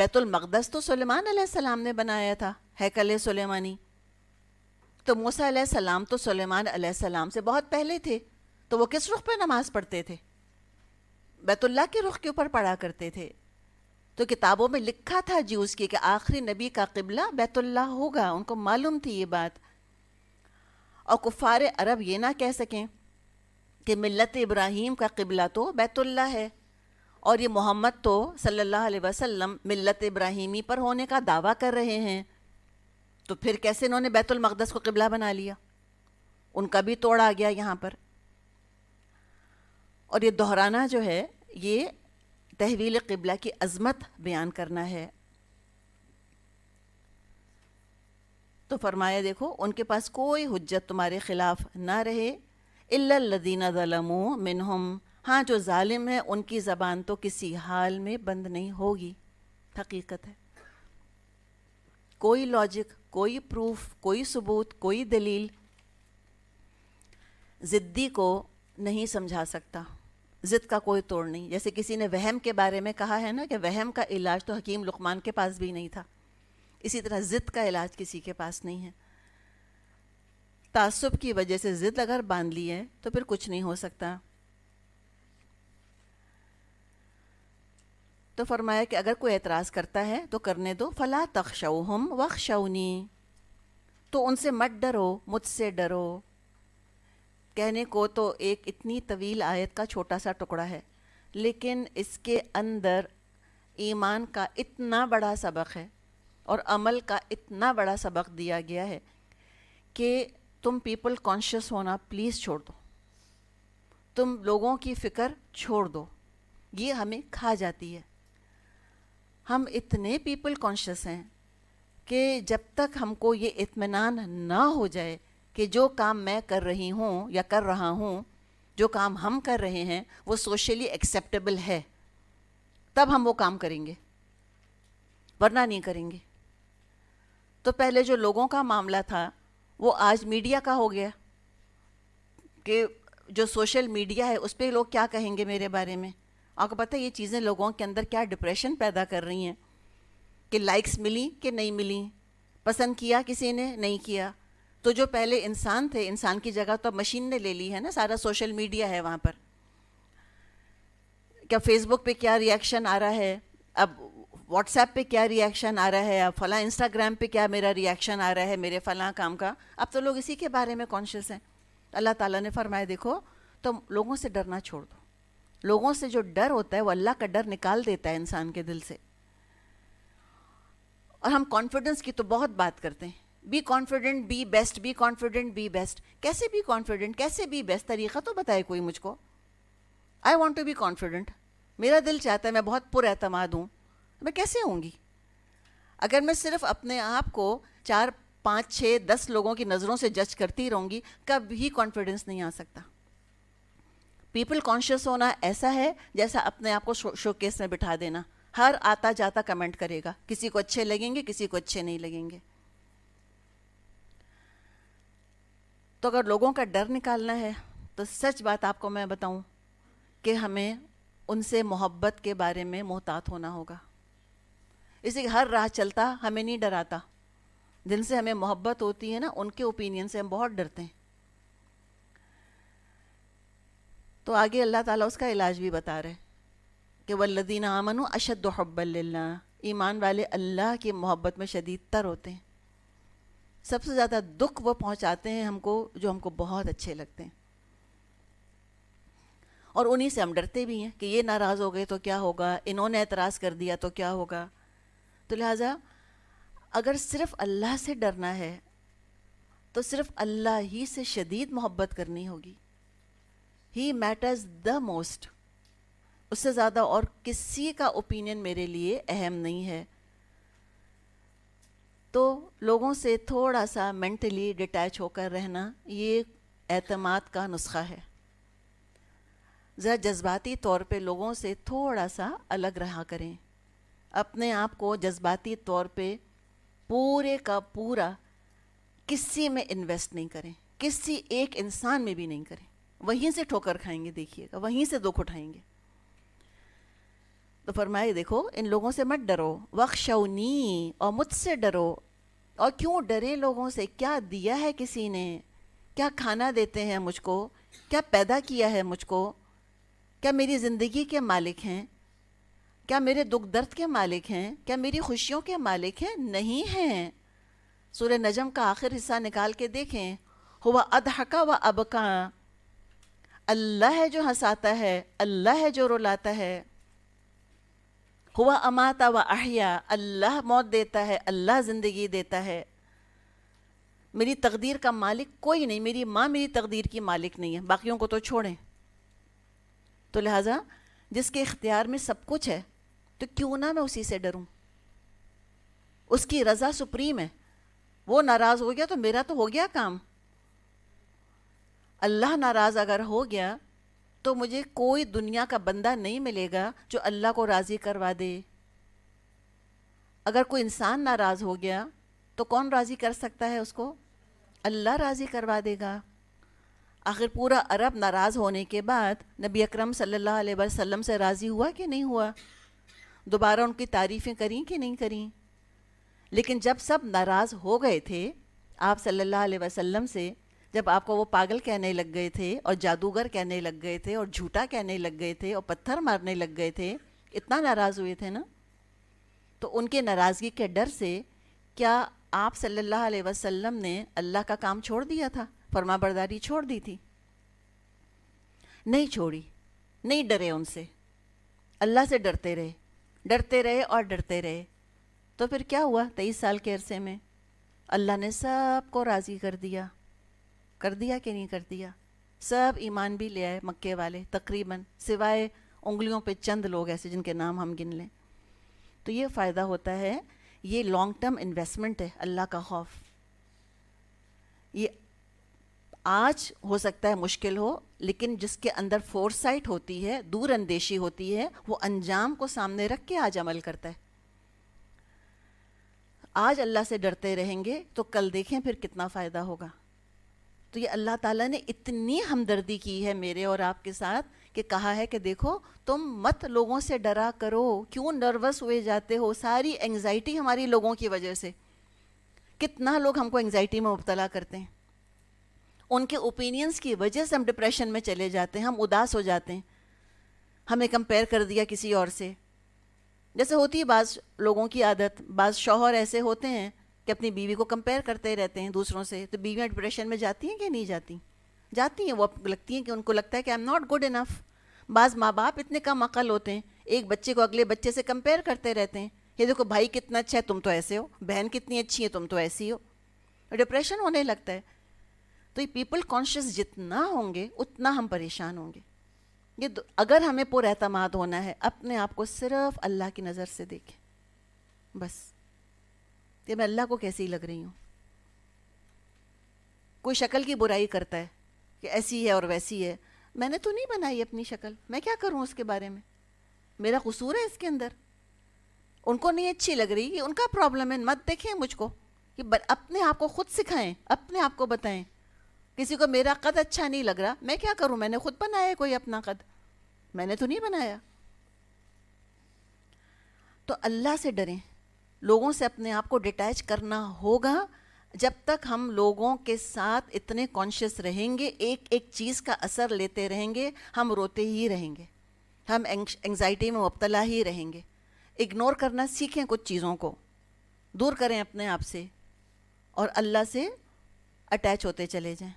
बैतुलमक़दस तो सुलेमान सलेमान ने बनाया था हैकल सुलेमानी तो मूसा सलाम तो सुलेमान सलाम से बहुत पहले थे तो वो किस रुख पे नमाज़ पढ़ते थे बैतुल्ला के रुख के ऊपर पढ़ा करते थे तो किताबों में लिखा था जूस की कि आखिरी नबी का किबला बैतुल्ला होगा उनको मालूम थी ये बात और कुफार अरब ये ना कह सकें कि मिलत इब्राहिम का किबला तो बैतुल्ला है और ये मोहम्मद तो सल्लल्लाहु अलैहि वसल्लम मिलत इब्राहिमी पर होने का दावा कर रहे हैं तो फिर कैसे इन्होंने बैतुल मकदस को किबला बना लिया उनका भी तोड़ आ गया यहाँ पर और ये दोहराना जो है ये तहवील किबला की अजमत बयान करना है तो फरमाया देखो उनके पास कोई हजत तुम्हारे ख़िलाफ़ ना रहे इल्लदीना ज़लमो मिनहम हाँ जो ालिम है उनकी ज़बान तो किसी हाल में बंद नहीं होगी हकीकत है कोई लॉजिक कोई प्रूफ कोई सबूत कोई दलील ज़िद्दी को नहीं समझा सकता ज़िद का कोई तोड़ नहीं जैसे किसी ने वहम के बारे में कहा है ना कि वहम का इलाज तो हकीम लुकमान के पास भी नहीं था इसी तरह ज़िद का इलाज किसी के पास नहीं है तासुब की वजह से ज़िद अगर बांध ली है तो फिर कुछ नहीं हो सकता तो फरमाया कि अगर कोई एतराज़ करता है तो करने दो फ़ला तखशव हम वखशवनी तो उनसे मत डरो मुझसे डरो कहने को तो एक इतनी तवील आयत का छोटा सा टुकड़ा है लेकिन इसके अंदर ईमान का इतना बड़ा सबक है और अमल का इतना बड़ा सबक दिया गया है कि तुम पीपल कॉन्शियस होना प्लीज़ छोड़ दो तुम लोगों की फ़िक्र छोड़ दो ये हमें खा जाती है हम इतने पीपल कॉन्शियस हैं कि जब तक हमको ये इत्मीनान ना हो जाए कि जो काम मैं कर रही हूँ या कर रहा हूँ जो काम हम कर रहे हैं वो सोशली एक्सेप्टेबल है तब हम वो काम करेंगे वरना नहीं करेंगे तो पहले जो लोगों का मामला था वो आज मीडिया का हो गया कि जो सोशल मीडिया है उस पर लोग क्या कहेंगे मेरे बारे में आपको पता है ये चीज़ें लोगों के अंदर क्या डिप्रेशन पैदा कर रही हैं कि लाइक्स मिली कि नहीं मिली पसंद किया किसी ने नहीं किया तो जो पहले इंसान थे इंसान की जगह तो मशीन ने ले ली है ना सारा सोशल मीडिया है वहाँ पर क्या फेसबुक पे क्या रिएक्शन आ रहा है अब व्हाट्सएप पे क्या रिएक्शन आ रहा है अब फला इंस्टाग्राम पे क्या मेरा रिएक्शन आ रहा है मेरे फला काम का अब तो लोग इसी के बारे में कॉन्शियस हैं अल्लाह ताला ने फरमाया देखो तो लोगों से डरना छोड़ दो लोगों से जो डर होता है वो अल्लाह का डर निकाल देता है इंसान के दिल से और हम कॉन्फिडेंस की तो बहुत बात करते हैं be confident be best be confident be best कैसे बी कॉन्फिडेंट कैसे बी बेस्ट तरीका तो बताए कोई मुझको I want to be confident मेरा दिल चाहता है मैं बहुत पुरमाद हूँ मैं कैसे होंगी अगर मैं सिर्फ अपने आप को चार पाँच छः दस लोगों की नज़रों से जज करती रहूँगी कभी कॉन्फिडेंस नहीं आ सकता पीपल कॉन्शियस होना ऐसा है जैसा अपने आप को शो, केस में बिठा देना हर आता जाता कमेंट करेगा किसी को अच्छे लगेंगे किसी को अच्छे नहीं लगेंगे तो अगर लोगों का डर निकालना है तो सच बात आपको मैं बताऊं कि हमें उनसे मोहब्बत के बारे में मोहतात होना होगा इसी हर राह चलता हमें नहीं डराता जिनसे हमें मोहब्बत होती है ना उनके ओपिनियन से हम बहुत डरते हैं तो आगे अल्लाह ताला उसका इलाज भी बता रहे कि वल्लदीन आमन अशद हब्बल्ला ईमान वाले अल्लाह की मोहब्बत में शदीद तर होते हैं सबसे ज़्यादा दुख वो पहुँचाते हैं हमको जो हमको बहुत अच्छे लगते हैं और उन्हीं से हम डरते भी हैं कि ये नाराज़ हो गए तो क्या होगा इन्होंने एतराज़ कर दिया तो क्या होगा तो लिहाजा अगर सिर्फ़ अल्लाह से डरना है तो सिर्फ़ अल्लाह ही से शदीद मोहब्बत करनी होगी ही मैटर्स द मोस्ट उससे ज़्यादा और किसी का ओपिनियन मेरे लिए अहम नहीं है तो लोगों से थोड़ा सा मेंटली डिटैच होकर रहना ये एतमाद का नुस्खा है ज़रा जज्बाती तौर पे लोगों से थोड़ा सा अलग रहा करें अपने आप को जज्बाती तौर पे पूरे का पूरा किसी में इन्वेस्ट नहीं करें किसी एक इंसान में भी नहीं करें वहीं से ठोकर खाएंगे देखिएगा वहीं से दुख उठाएंगे तो फरमाए देखो इन लोगों से मत डरो वक्शनी और मुझसे डरो और क्यों डरे लोगों से क्या दिया है किसी ने क्या खाना देते हैं मुझको क्या पैदा किया है मुझको क्या मेरी ज़िंदगी के मालिक हैं क्या मेरे दुख दर्द के मालिक हैं क्या मेरी खुशियों के मालिक हैं नहीं हैं सूर्य नजम का आखिर हिस्सा निकाल के देखें हुआ अधहका व अबका अल्लाह है जो हंसाता है अल्लाह है जो रुलाता है हुआ अमाता व आहिया अल्लाह मौत देता है अल्लाह ज़िंदगी देता है मेरी तकदीर का मालिक कोई नहीं मेरी माँ मेरी तकदीर की मालिक नहीं है बाकियों को तो छोड़ें तो लिहाजा जिसके इख्तियार में सब कुछ है तो क्यों ना मैं उसी से डरूँ उसकी रज़ा सुप्रीम है वो नाराज़ हो गया तो मेरा तो हो गया काम अल्लाह नाराज़ अगर हो गया तो मुझे कोई दुनिया का बंदा नहीं मिलेगा जो अल्लाह को राज़ी करवा दे अगर कोई इंसान नाराज़ हो गया तो कौन राज़ी कर सकता है उसको अल्लाह राज़ी करवा देगा आखिर पूरा अरब नाराज़ होने के बाद नबी अकरम सल्लल्लाहु अलैहि वसल्लम से राज़ी हुआ कि नहीं हुआ दोबारा उनकी तारीफ़ें करी कि नहीं करी लेकिन जब सब नाराज़ हो गए थे आप सल्लल्लाहु अलैहि वसल्लम से जब आपको वो पागल कहने लग गए थे और जादूगर कहने लग गए थे और झूठा कहने लग गए थे और पत्थर मारने लग गए थे इतना नाराज़ हुए थे ना तो उनके नाराज़गी के डर से क्या आप सल्लल्लाहु अलैहि वसल्लम ने अल्लाह का काम छोड़ दिया था फरमा बरदारी छोड़ दी थी नहीं छोड़ी नहीं डरे उनसे अल्लाह से डरते रहे डरते रहे और डरते रहे तो फिर क्या हुआ तेईस साल के अरसे में अल्लाह ने सबको राज़ी कर दिया कर दिया कि नहीं कर दिया सब ईमान भी ले आए मक्के वाले तकरीबन सिवाय उंगलियों पे चंद लोग ऐसे जिनके नाम हम गिन लें तो ये फ़ायदा होता है ये लॉन्ग टर्म इन्वेस्टमेंट है अल्लाह का खौफ ये आज हो सकता है मुश्किल हो लेकिन जिसके अंदर फोरसाइट होती है दूर अंदेशी होती है वो अंजाम को सामने रख के आज अमल करता है आज अल्लाह से डरते रहेंगे तो कल देखें फिर कितना फ़ायदा होगा तो ये अल्लाह ताला ने इतनी हमदर्दी की है मेरे और आपके साथ कि कहा है कि देखो तुम मत लोगों से डरा करो क्यों नर्वस हुए जाते हो सारी एंग्जाइटी हमारी लोगों की वजह से कितना लोग हमको एंग्जाइटी में मुबतला करते हैं उनके ओपिनियंस की वजह से हम डिप्रेशन में चले जाते हैं हम उदास हो जाते हैं हमें कंपेयर कर दिया किसी और से जैसे होती है बाज़ लोगों की आदत बाज़ शौहर ऐसे होते हैं कि अपनी बीवी को कंपेयर करते रहते हैं दूसरों से तो बीवियाँ डिप्रेशन में जाती हैं कि नहीं जाती जाती हैं वो अब लगती हैं कि उनको लगता है कि I am not good enough बाज़ माँ बाप इतने कम अकल होते हैं एक बच्चे को अगले बच्चे से कंपेयर करते रहते हैं ये देखो भाई कितना अच्छा है तुम तो ऐसे हो बहन कितनी अच्छी है तुम तो ऐसी हो डिप्रेशन होने लगता है तो ये पीपल कॉन्शियस जितना होंगे उतना हम परेशान होंगे ये अगर हमें पुर होना है अपने आप को सिर्फ अल्लाह की नज़र से देखें बस कि मैं अल्लाह को कैसी लग रही हूँ कोई शक्ल की बुराई करता है कि ऐसी है और वैसी है मैंने तो नहीं बनाई अपनी शक्ल मैं क्या करूँ उसके बारे में मेरा कसूर है इसके अंदर उनको नहीं अच्छी लग रही कि उनका प्रॉब्लम है मत देखें मुझको कि अपने आप को खुद सिखाएं अपने आप को बताएं किसी को मेरा कद अच्छा नहीं लग रहा मैं क्या करूं मैंने खुद बनाया कोई अपना कद मैंने तो नहीं बनाया तो अल्लाह से डरें लोगों से अपने आप को डिटैच करना होगा जब तक हम लोगों के साथ इतने कॉन्शियस रहेंगे एक एक चीज़ का असर लेते रहेंगे हम रोते ही रहेंगे हम एंग्जाइटी में मुबतला ही रहेंगे इग्नोर करना सीखें कुछ चीज़ों को दूर करें अपने आप से और अल्लाह से अटैच होते चले जाएं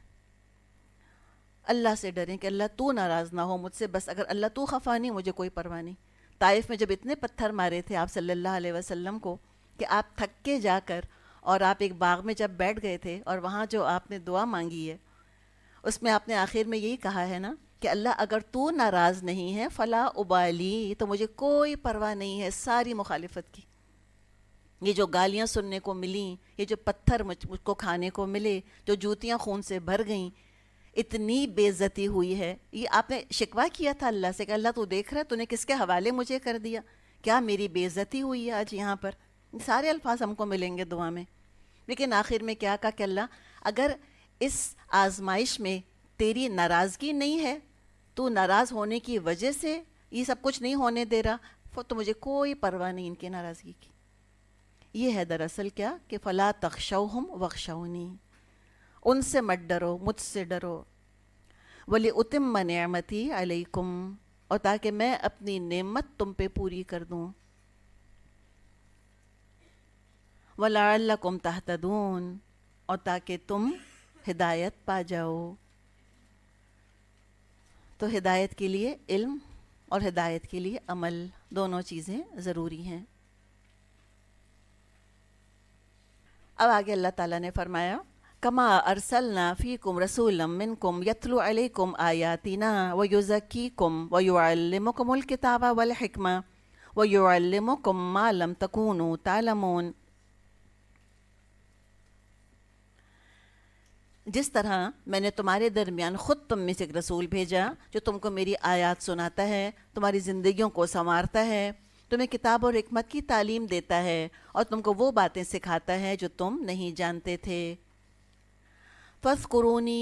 अल्लाह से डरें कि अल्लाह तू नाराज़ ना हो मुझसे बस अगर अल्लाह तू खफा नहीं मुझे कोई परवाह नहीं ताइफ में जब इतने पत्थर मारे थे आप सल्लल्लाहु अलैहि वसल्लम को कि आप थक के जाकर और आप एक बाग में जब बैठ गए थे और वहाँ जो आपने दुआ मांगी है उसमें आपने आखिर में यही कहा है ना कि अल्लाह अगर तू नाराज़ नहीं है फ़ला उबाली तो मुझे कोई परवाह नहीं है सारी मुखालफत की ये जो गालियाँ सुनने को मिली ये जो पत्थर मुझ मुझको खाने को मिले जो जूतियाँ खून से भर गईं इतनी बेज़ती हुई है ये आपने शिकवा किया था अल्लाह से कि अल्लाह तू देख रहा है तूने किसके हवाले मुझे कर दिया क्या मेरी बेज़ती हुई है आज यहाँ पर सारे अल्फाज हमको मिलेंगे दुआ में लेकिन आखिर में क्या कहा कि अल्लाह अगर इस आजमाइश में तेरी नाराज़गी नहीं है तो नाराज़ होने की वजह से ये सब कुछ नहीं होने दे रहा तो मुझे कोई परवाह नहीं इनकी नाराज़गी की ये है दरअसल क्या कि फ़ला तख्शव हम वख्शवनी उनसे मत डरो मुझसे डरो वली उतम नमती अलैकुम और ताकि मैं अपनी नेमत तुम पे पूरी कर दूँ वलाकुम तहतदून और ताकि तुम हिदायत पा जाओ तो हिदायत के लिए इल्म और हिदायत के लिए अमल दोनों चीज़ें ज़रूरी हैं अब आगे अल्लाह ताला ने फरमाया कमा अरसलना फ़ीकुम रसूलम मिनकुम यतलु अलैकुम आयातिना व कुम व युअल्लिमुकुमुल किताबा वलहमा व युअल्लिमुकुम मा मालम तकूनू तालमून जिस तरह मैंने तुम्हारे दरमियान ख़ुद तुम में से एक रसूल भेजा जो तुमको मेरी आयात सुनाता है तुम्हारी ज़िंदगियों को संवारता है तुम्हें किताब और हमत की तालीम देता है और तुमको वो बातें सिखाता है जो तुम नहीं जानते थे फसकुरूनी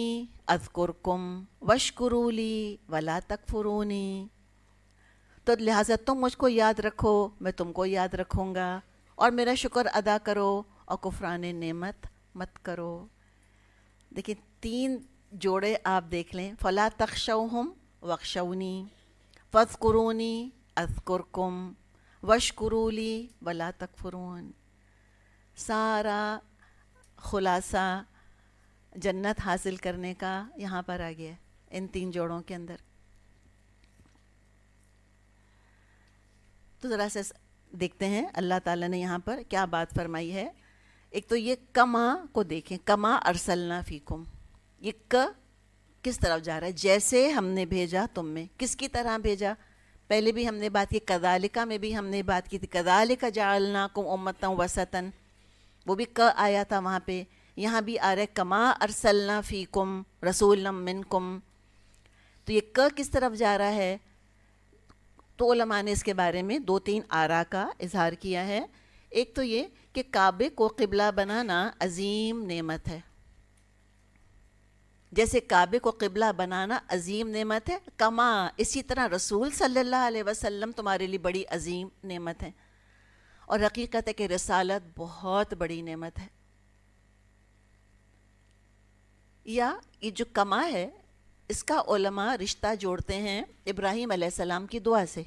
अजकुरकुम वशकुरूली वला तक फुरूनी तो लिहाजा तुम मुझको याद रखो मैं तुमको याद रखूँगा और मेरा शुक्र अदा करो और कुफरान नेमत मत करो देखिए तीन जोड़े आप देख लें फ़ला तखशम वक्शौनी फुरूनी अस्कुरकुम वशकुरूली वला तकफरून सारा खुलासा जन्नत हासिल करने का यहाँ पर आ गया इन तीन जोड़ों के अंदर तो ज़रा से देखते हैं अल्लाह ताला ने यहाँ पर क्या बात फरमाई है एक तो ये कमा को देखें कमा अरसलना फीकुम ये क किस तरफ जा रहा है जैसे हमने भेजा तुम में किसकी तरह भेजा पहले भी हमने बात की कदालिका में भी हमने बात की थी कदालिका जालना कुम उम्मत वसतन वो भी क आया था वहाँ पे यहाँ भी आ रहा है कमा अरसलना फ़ीकुम रसूलम मिनकुम तो ये क किस तरफ जा रहा है तो ओलमा ने इसके बारे में दो तीन आरा का इजहार किया है एक तो ये कि काबे को किबला बनाना अजीम नेमत है जैसे काबे को किबला बनाना अजीम नेमत है कमा इसी तरह रसूल सल्लल्लाहु अलैहि वसल्लम तुम्हारे लिए बड़ी अजीम नेमत है और हकीकत है कि रसालत बहुत बड़ी नेमत है या ये जो कमा है इसका ओलमा रिश्ता जोड़ते हैं इब्राहिम सलाम की दुआ से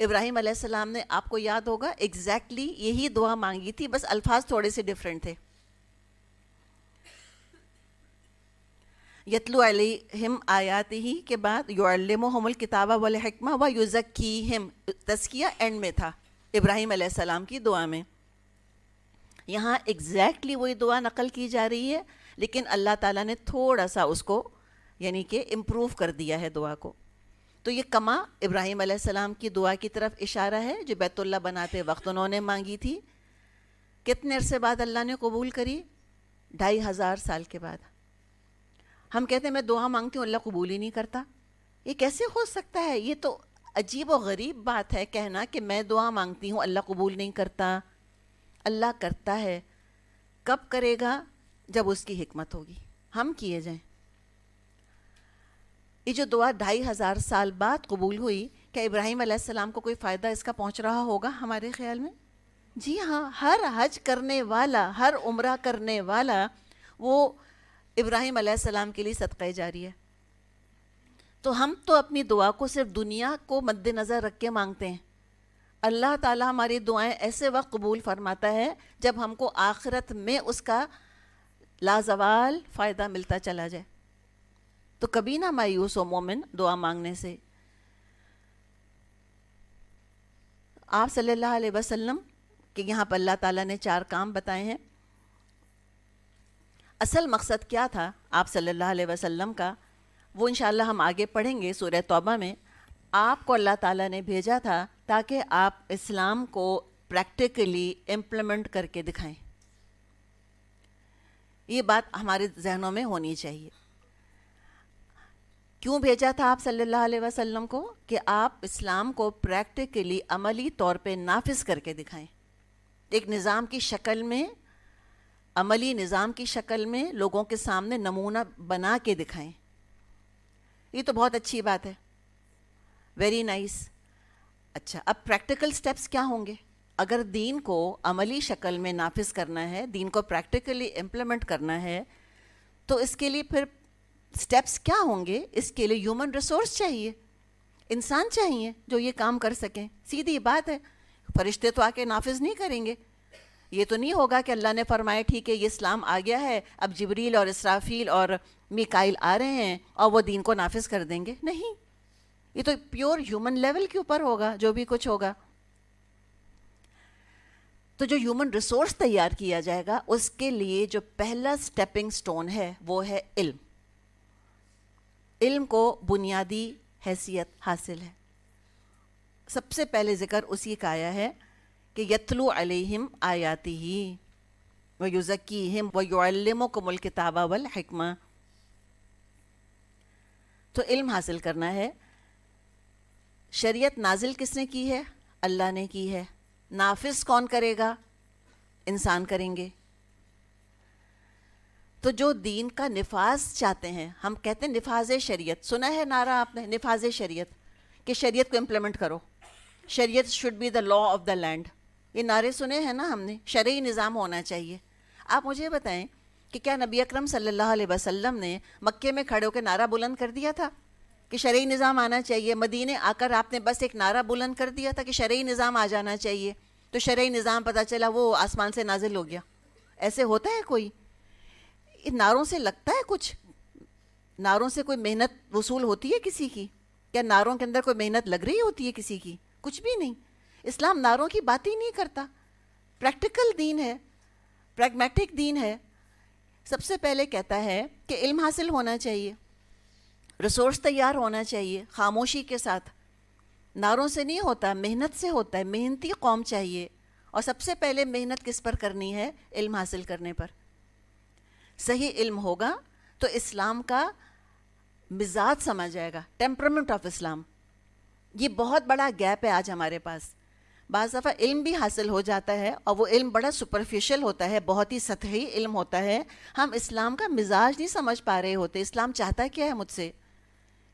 इब्राहिम अलैहिस्सलाम ने आपको याद होगा एग्जैक्टली exactly यही दुआ मांगी थी बस अल्फाज थोड़े से डिफरेंट थे यतलु हिम आयात ही के बाद युमल किताबा वल हकमा व युजकी हिम तस्किया एंड में था इब्राहिम अलैहिस्सलाम की दुआ में यहाँ एग्जैक्टली वही दुआ नकल की जा रही है लेकिन अल्लाह ताला ने थोड़ा सा उसको यानी कि इम्प्रूव कर दिया है दुआ को तो ये कमा इब्राहिम सलाम की दुआ की तरफ इशारा है जो बैतुल्ला बनाते वक्त उन्होंने मांगी थी कितने अरसे बाद अल्लाह ने कबूल करी ढाई हज़ार साल के बाद हम कहते हैं मैं दुआ मांगती हूँ अल्लाह कबूल ही नहीं करता ये कैसे हो सकता है ये तो अजीब और गरीब बात है कहना कि मैं दुआ मांगती हूँ अल्लाह कबूल नहीं करता अल्लाह करता है कब करेगा जब उसकी हमत होगी हम किए जाएँ ये जो दुआ ढाई हज़ार साल बाद कबूल हुई क्या इब्राहिम सलाम को कोई फ़ायदा इसका पहुंच रहा होगा हमारे ख्याल में जी हाँ हर हज करने वाला हर उम्र करने वाला वो इब्राहिम सलाम के लिए सदक़ जारी है तो हम तो अपनी दुआ को सिर्फ दुनिया को मद्देनज़र रख के मांगते हैं अल्लाह ताला हमारी दुआएं ऐसे वक्त कबूल फरमाता है जब हमको आखिरत में उसका लाजवाल फ़ायदा मिलता चला जाए तो कभी ना मायूस हो मोमिन दुआ मांगने से आप सल्लल्लाहु अलैहि वसल्लम के यहाँ पर अल्लाह ताला ने चार काम बताए हैं असल मकसद क्या था आप सल्लल्लाहु अलैहि वसल्लम का वो इनशाला हम आगे पढ़ेंगे सूर्य तौबा में आपको अल्लाह ताला ने भेजा था ताकि आप इस्लाम को प्रैक्टिकली इम्प्लीमेंट करके दिखाएं ये बात हमारे जहनों में होनी चाहिए क्यों भेजा था आप सल्लल्लाहु अलैहि वसल्लम को कि आप इस्लाम को प्रैक्टिकली अमली तौर पे नाफिज करके दिखाएं एक निज़ाम की शक्ल में अमली निज़ाम की शक्ल में लोगों के सामने नमूना बना के दिखाएं ये तो बहुत अच्छी बात है वेरी नाइस nice. अच्छा अब प्रैक्टिकल स्टेप्स क्या होंगे अगर दीन को अमली शक्ल में नाफिज करना है दीन को प्रैक्टिकली इम्प्लीमेंट करना है तो इसके लिए फिर स्टेप्स क्या होंगे इसके लिए ह्यूमन रिसोर्स चाहिए इंसान चाहिए जो ये काम कर सकें सीधी बात है फरिश्ते तो आके नाफिज नहीं करेंगे ये तो नहीं होगा कि अल्लाह ने फरमाया ठीक है ये इस्लाम आ गया है अब जबरील और इसराफील और मिकाइल आ रहे हैं और वो दीन को नाफिज कर देंगे नहीं ये तो प्योर ह्यूमन लेवल के ऊपर होगा जो भी कुछ होगा तो जो ह्यूमन रिसोर्स तैयार किया जाएगा उसके लिए जो पहला स्टेपिंग स्टोन है वो है इल्म इल्म को बुनियादी हैसियत हासिल है सबसे पहले ज़िक्र उसी का आया है कि यतलु अलैहिम आयाति ही व युज़की हिम व युल्म कमुल किताबा वल हिकमा तो इल्म हासिल करना है शरीयत नाजिल किसने की है अल्लाह ने की है नाफिज कौन करेगा इंसान करेंगे तो जो दीन का निफाज चाहते हैं हम कहते हैं निफाज शरीयत सुना है नारा आपने निफाज शरीयत कि शरीयत को इम्प्लीमेंट करो शरीयत should be the law of the land ये नारे सुने हैं ना हमने शर्य निज़ाम होना चाहिए आप मुझे बताएं कि क्या नबी अकरम सल्लल्लाहु अलैहि वसल्लम ने मक्के में खड़े होकर नारा बुलंद कर दिया था कि शर्य निज़ाम आना चाहिए मदीने आकर आपने बस एक नारा बुलंद कर दिया था कि शर्य निज़ाम आ जाना चाहिए तो शरी निज़ाम पता चला वो आसमान से नाजिल हो गया ऐसे होता है कोई इन नारों से लगता है कुछ नारों से कोई मेहनत वसूल होती है किसी की क्या नारों के अंदर कोई मेहनत लग रही होती है किसी की कुछ भी नहीं इस्लाम नारों की बात ही नहीं करता प्रैक्टिकल दीन है प्रैग्मेटिक दीन है सबसे पहले कहता है कि इल्म हासिल होना चाहिए रिसोर्स तैयार होना चाहिए खामोशी के साथ नारों से नहीं होता मेहनत से होता है मेहनती कौम चाहिए और सबसे पहले मेहनत किस पर करनी है इल्म हासिल करने पर सही इल्म होगा तो इस्लाम का मिजाज समझ जाएगा टेम्परमेंट ऑफ इस्लाम ये बहुत बड़ा गैप है आज हमारे पास बाज़ दफ़ा इल्म भी हासिल हो जाता है और वो इल्म बड़ा सुपरफिशियल होता है बहुत ही सतही इल्म होता है हम इस्लाम का मिजाज नहीं समझ पा रहे होते इस्लाम चाहता क्या है मुझसे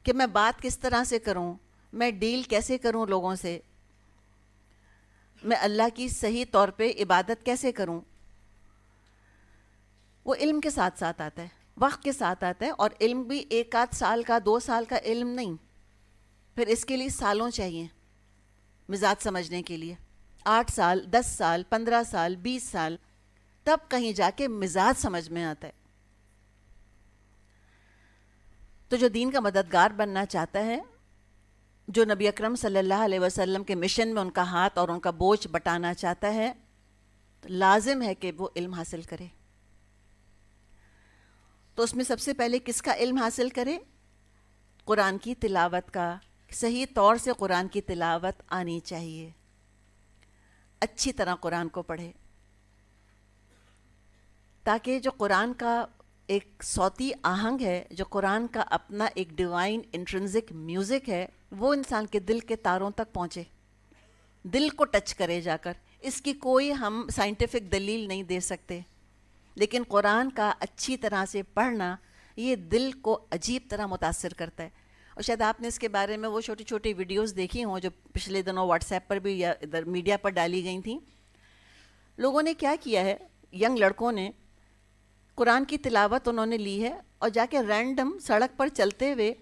कि मैं बात किस तरह से करूँ मैं डील कैसे करूँ लोगों से मैं अल्लाह की सही तौर पे इबादत कैसे करूँ वो इल्म के साथ साथ आता है वक्त के साथ आता है और इल्म भी एक आध साल का दो साल का इल्म नहीं फिर इसके लिए सालों चाहिए मिजाज समझने के लिए आठ साल दस साल पंद्रह साल बीस साल तब कहीं जाके मिजाज समझ में आता है तो जो दीन का मददगार बनना चाहता है जो नबी अकरम सल्लल्लाहु अलैहि वसल्लम के मिशन में उनका हाथ और उनका बोझ बटाना चाहता है तो लाजिम है कि वो इल्म हासिल करे तो उसमें सबसे पहले किसका इल्म हासिल करें कुरान की तिलावत का सही तौर से कुरान की तिलावत आनी चाहिए अच्छी तरह कुरान को पढ़े ताकि जो कुरान का एक सौती आहंग है जो कुरान का अपना एक डिवाइन इंट्रेंसिक म्यूज़िक है वो इंसान के दिल के तारों तक पहुँचे दिल को टच करे जाकर इसकी कोई हम साइंटिफिक दलील नहीं दे सकते लेकिन कुरान का अच्छी तरह से पढ़ना ये दिल को अजीब तरह मुतासर करता है और शायद आपने इसके बारे में वो छोटी छोटी वीडियोस देखी हों जो पिछले दिनों व्हाट्सएप पर भी या इधर मीडिया पर डाली गई थी लोगों ने क्या किया है यंग लड़कों ने कुरान की तिलावत उन्होंने ली है और जाके रैंडम सड़क पर चलते हुए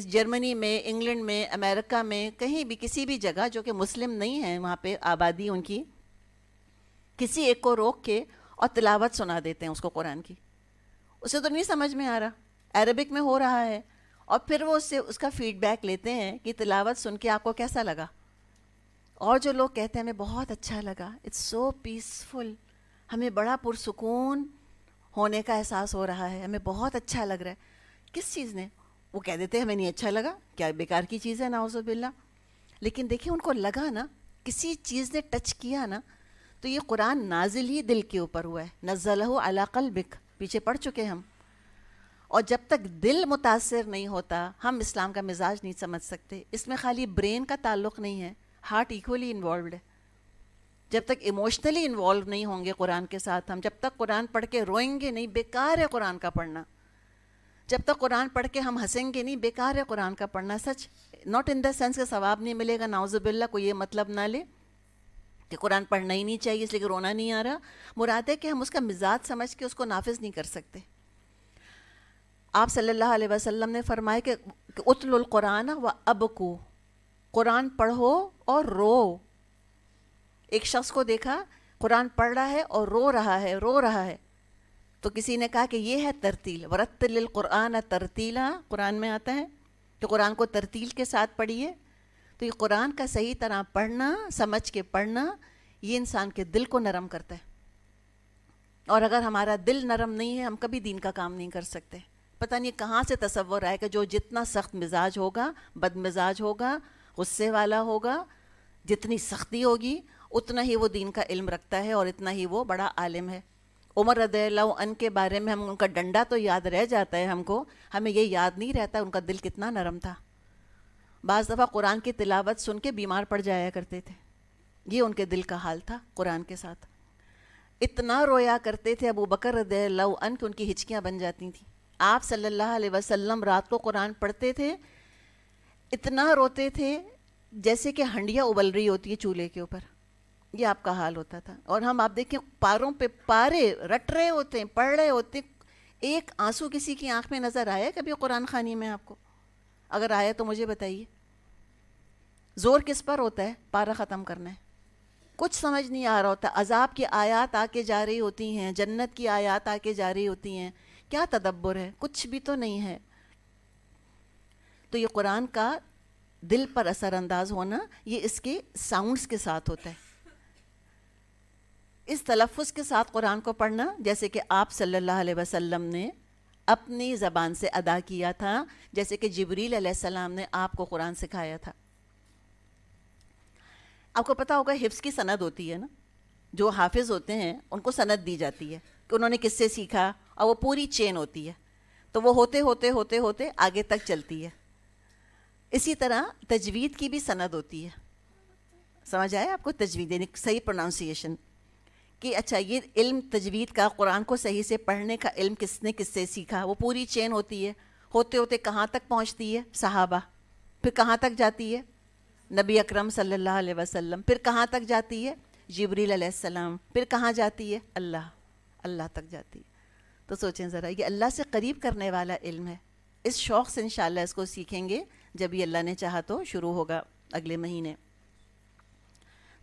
इस जर्मनी में इंग्लैंड में अमेरिका में कहीं भी किसी भी जगह जो कि मुस्लिम नहीं है वहाँ पे आबादी उनकी किसी एक को रोक के और तिलावत सुना देते हैं उसको कुरान की उसे तो नहीं समझ में आ रहा अरबिक में हो रहा है और फिर वो उससे उसका फीडबैक लेते हैं कि तिलावत सुन के आपको कैसा लगा और जो लोग कहते हैं हमें बहुत अच्छा लगा इट्स सो पीसफुल हमें बड़ा पुरसकून होने का एहसास हो रहा है हमें बहुत अच्छा लग रहा है किस चीज़ ने वो कह देते हैं हमें नहीं अच्छा लगा क्या बेकार की चीज़ है बिल्ला लेकिन देखिए उनको लगा ना किसी चीज़ ने टच किया ना तो ये कुरान नाजिल ही दिल के ऊपर हुआ है नज़ल अला बिक पीछे पढ़ चुके हम और जब तक दिल मुतासर नहीं होता हम इस्लाम का मिजाज नहीं समझ सकते इसमें खाली ब्रेन का ताल्लुक नहीं है हार्ट इक्वली इन्वॉल्व है जब तक इमोशनली इन्वॉल्व नहीं होंगे कुरान के साथ हम जब तक कुरान पढ़ के रोएंगे नहीं बेकार है कुरान का पढ़ना जब तक कुरान पढ़ के हम हंसेंगे नहीं बेकार है कुरान का पढ़ना सच नॉट इन देंस का के सवाब नहीं मिलेगा नाउजबिल्ला को ये मतलब ना ले कि कुरान पढ़ना ही नहीं चाहिए इसलिए कि रोना नहीं आ रहा मुराद है कि हम उसका मिजाज समझ के उसको नाफिज नहीं कर सकते आप सल्लल्लाहु अलैहि वसल्लम ने फरमाया कि उतलुलकुरान व अब को कुरान पढ़ो और रो एक शख्स को देखा कुरान पढ़ रहा है और रो रहा है रो रहा है तो किसी ने कहा कि ये है तरतील वरतल कुरान तरतीला कुरान में आता है तो कुरान को तरतील के साथ पढ़िए तो ये कुरान का सही तरह पढ़ना समझ के पढ़ना ये इंसान के दिल को नरम करता है और अगर हमारा दिल नरम नहीं है हम कभी दीन का काम नहीं कर सकते पता नहीं कहाँ से तस्वर आएगा जो जितना सख्त मिजाज होगा बदमिजाज होगा गुस्से वाला होगा जितनी सख्ती होगी उतना ही वो दीन का इल्म रखता है और इतना ही वो बड़ा आलिम है उमर अन के बारे में हम उनका डंडा तो याद रह जाता है हमको हमें ये याद नहीं रहता उनका दिल कितना नरम था बाज़ दफ़ा कुरान की तिलावत सुन के बीमार पड़ जाया करते थे ये उनके दिल का हाल था कुरान के साथ इतना रोया करते थे अबू बकर अन उनकी हिचकियाँ बन जाती थी आप सल्लल्लाहु अलैहि वसल्लम रात को कुरान पढ़ते थे इतना रोते थे जैसे कि हंडिया उबल रही होती है चूल्हे के ऊपर ये आपका हाल होता था और हम आप देखें पारों पे पारे रट रहे होते हैं पढ़ रहे होते हैं एक आंसू किसी की आंख में नज़र आया कभी कुरान खानी में आपको अगर आया तो मुझे बताइए ज़ोर किस पर होता है पारा ख़त्म करना है कुछ समझ नहीं आ रहा होता अजाब की आयात आके जा रही होती हैं जन्नत की आयात आके जा रही होती हैं क्या तदब्बर है कुछ भी तो नहीं है तो ये कुरान का दिल पर असरअंदाज होना ये इसके साउंड्स के साथ होता है इस तलफ़ के साथ कुरान को पढ़ना जैसे कि आप सल्लल्लाहु अलैहि वसल्लम ने अपनी ज़बान से अदा किया था जैसे कि जबरील सलाम ने आपको कुरान सिखाया था आपको पता होगा हिफ्स की सनद होती है ना जो हाफिज़ होते हैं उनको सनद दी जाती है कि उन्होंने किससे सीखा और वो पूरी चेन होती है तो वो होते होते होते होते आगे तक चलती है इसी तरह तजवीद की भी सनद होती है समझ आए आपको तजवीद यानी सही प्रोनाउंसिएशन कि अच्छा ये इल्म तजवीद का कुरान को सही से पढ़ने का इल्म किसने किससे सीखा वो पूरी चेन होती है होते होते कहाँ तक पहुँचती है सहाबा फिर कहाँ तक जाती है नबी अकरम सल्लल्लाहु अलैहि वसल्लम फिर कहाँ तक जाती है जबरील अलैहिस्सलाम फिर कहाँ जाती है अल्लाह अल्लाह तक जाती है तो सोचें ज़रा ये अल्लाह से करीब करने वाला इल्म है इस शौक़ से इन इसको सीखेंगे जब ये अल्लाह ने चाहा तो शुरू होगा अगले महीने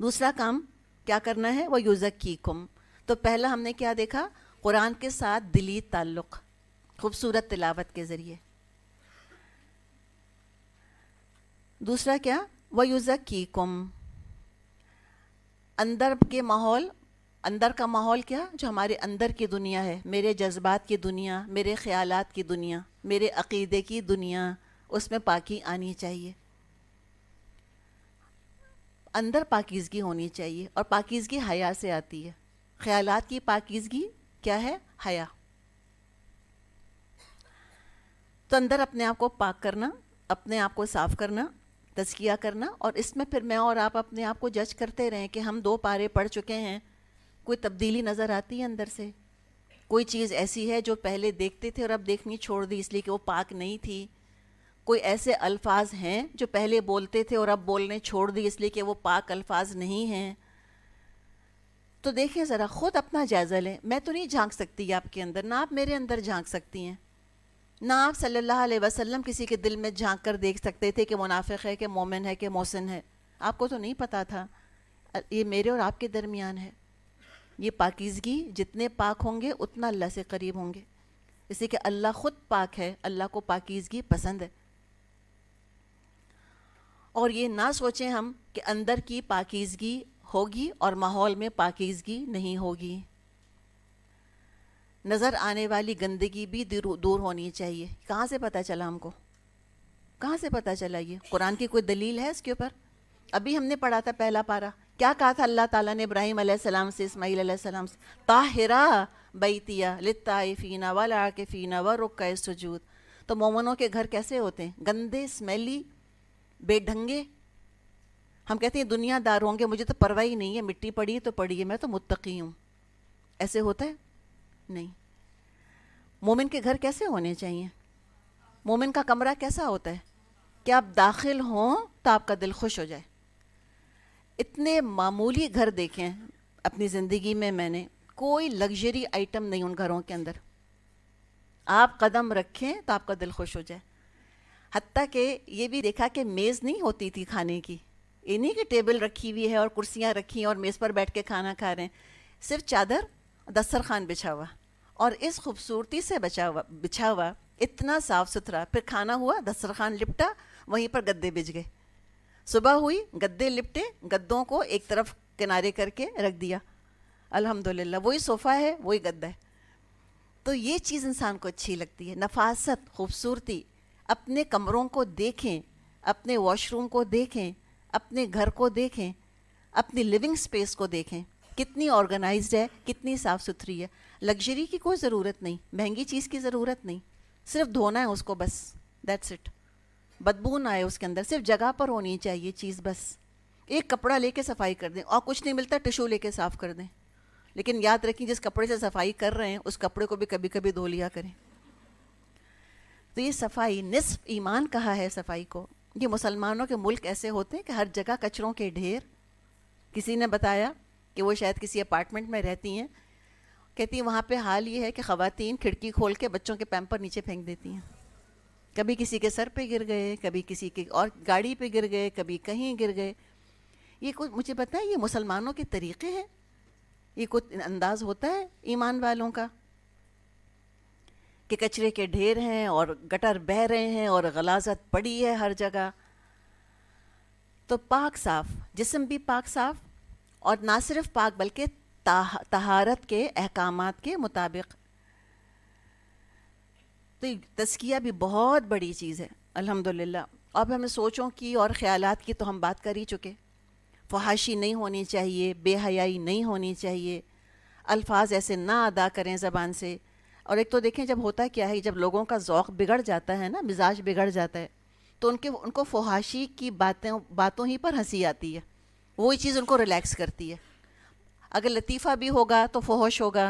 दूसरा काम क्या करना है वह युजक की कुम तो पहला हमने क्या देखा कुरान के साथ दिली ताल्लुक़ खूबसूरत तिलावत के ज़रिए दूसरा क्या वयुज़कीकुम अंदर के माहौल अंदर का माहौल क्या जो हमारे अंदर की दुनिया है मेरे जज्बात की दुनिया मेरे ख्यालात की दुनिया मेरे अकीदे की दुनिया उसमें पाकी आनी चाहिए अंदर पाकिजगी होनी चाहिए और पाकिजगी हया से आती है ख्यालात की पाकिजगी क्या है हया तो अंदर अपने आप को पाक करना अपने आप को साफ़ करना तस्किया करना और इसमें फिर मैं और आप अपने आप को जज करते रहें कि हम दो पारे पढ़ चुके हैं कोई तब्दीली नज़र आती है अंदर से कोई चीज़ ऐसी है जो पहले देखते थे और अब देखनी छोड़ दी इसलिए कि वो पाक नहीं थी कोई ऐसे अल्फाज हैं जो पहले बोलते थे और अब बोलने छोड़ दी इसलिए कि वो पाक अल्फाज नहीं हैं तो देखिए ज़रा ख़ुद अपना जायज़ा लें मैं तो नहीं झांक सकती आपके अंदर ना आप मेरे अंदर झांक सकती हैं ना आप सल्लल्लाहु अलैहि वसल्लम किसी के दिल में झांक कर देख सकते थे कि मुनाफिक है कि मोमिन है कि मोहसिन है आपको तो नहीं पता था ये मेरे और आपके दरमियान है ये पाकिजगी जितने पाक होंगे उतना अल्लाह से करीब होंगे इसलिए कि अल्लाह ख़ुद पाक है अल्लाह को पाकिजगी पसंद है और ये ना सोचें हम कि अंदर की पाकिजगी होगी और माहौल में पाकिजगी नहीं होगी नज़र आने वाली गंदगी भी दूर होनी चाहिए कहाँ से पता चला हमको कहाँ से पता चला ये कुरान की कोई दलील है इसके ऊपर अभी हमने पढ़ा था पहला पारा क्या कहा था अल्लाह ताला ने इब्राहिम अलैहिस्सलाम से इस्माईल सलाम से ताहिरा बैतिया लिताफ़ीना व लाकफ़ीना व रुक सजूद तो मोमनों के घर कैसे होते हैं गंदे स्मेली बेढंगे हम कहते हैं दुनियादार होंगे मुझे तो परवाह ही नहीं है मिट्टी पड़ी है तो पड़ी है मैं तो मुत्तकी हूँ ऐसे होता है नहीं मोमिन के घर कैसे होने चाहिए मोमिन का कमरा कैसा होता है कि आप दाखिल हों तो आपका दिल खुश हो जाए इतने मामूली घर देखे हैं अपनी ज़िंदगी में मैंने कोई लग्जरी आइटम नहीं उन घरों के अंदर आप कदम रखें तो आपका दिल खुश हो जाए हती कि ये भी देखा कि मेज़ नहीं होती थी खाने की इन्हीं की टेबल रखी हुई है और कुर्सियाँ रखी हैं और मेज़ पर बैठ के खाना खा रहे हैं सिर्फ चादर दस्तरखान बिछा हुआ और इस खूबसूरती से बचा हुआ बिछा हुआ इतना साफ़ सुथरा फिर खाना हुआ दस्तरखान लिपटा वहीं पर गद्दे बिछ गए सुबह हुई गद्दे लिपटे गद्दों को एक तरफ किनारे करके रख दिया अल्हम्दुलिल्लाह वही सोफ़ा है वही गद्दा है तो ये चीज़ इंसान को अच्छी लगती है नफासत खूबसूरती अपने कमरों को देखें अपने वॉशरूम को देखें अपने घर को देखें अपनी लिविंग स्पेस को देखें कितनी ऑर्गेनाइज्ड है कितनी साफ़ सुथरी है लग्जरी की कोई ज़रूरत नहीं महंगी चीज़ की ज़रूरत नहीं सिर्फ धोना है उसको बस दैट्स इट बदबू ना आए उसके अंदर सिर्फ जगह पर होनी चाहिए चीज़ बस एक कपड़ा लेके सफाई कर दें और कुछ नहीं मिलता टिशू लेके साफ़ कर दें लेकिन याद रखें जिस कपड़े से सफाई कर रहे हैं उस कपड़े को भी कभी कभी धो लिया करें तो ये सफाई निसफ ईमान कहा है सफाई को ये मुसलमानों के मुल्क ऐसे होते हैं कि हर जगह कचरों के ढेर किसी ने बताया कि वो शायद किसी अपार्टमेंट में रहती हैं कहती हैं वहाँ पे हाल ये है कि ख़वातीन खिड़की खोल के बच्चों के पैम्पर नीचे फेंक देती हैं कभी किसी के सर पे गिर गए कभी किसी के और गाड़ी पे गिर गए कभी कहीं गिर गए ये कुछ मुझे पता है ये मुसलमानों के तरीक़े हैं ये कुछ अंदाज़ होता है ईमान वालों का कि कचरे के ढेर हैं और गटर बह रहे हैं और गलाजत पड़ी है हर जगह तो पाक साफ जिसम भी पाक साफ और ना सिर्फ पाक बल्कि तहारत के अहकाम के मुताबिक तो तस्किया भी बहुत बड़ी चीज़ है अल्हम्दुलिल्लाह अब हमें सोचों की और ख़्यालात की तो हम बात कर ही चुके फहाशी नहीं होनी चाहिए बेहयाई नहीं होनी चाहिए अल्फाज ऐसे ना अदा करें ज़बान से और एक तो देखें जब होता क्या है जब लोगों का ओक़ बिगड़ जाता है ना मिजाज बिगड़ जाता है तो उनके उनको फहाशी की बातें बातों ही पर हंसी आती है वही चीज़ उनको रिलैक्स करती है अगर लतीफ़ा भी होगा तो फोहश होगा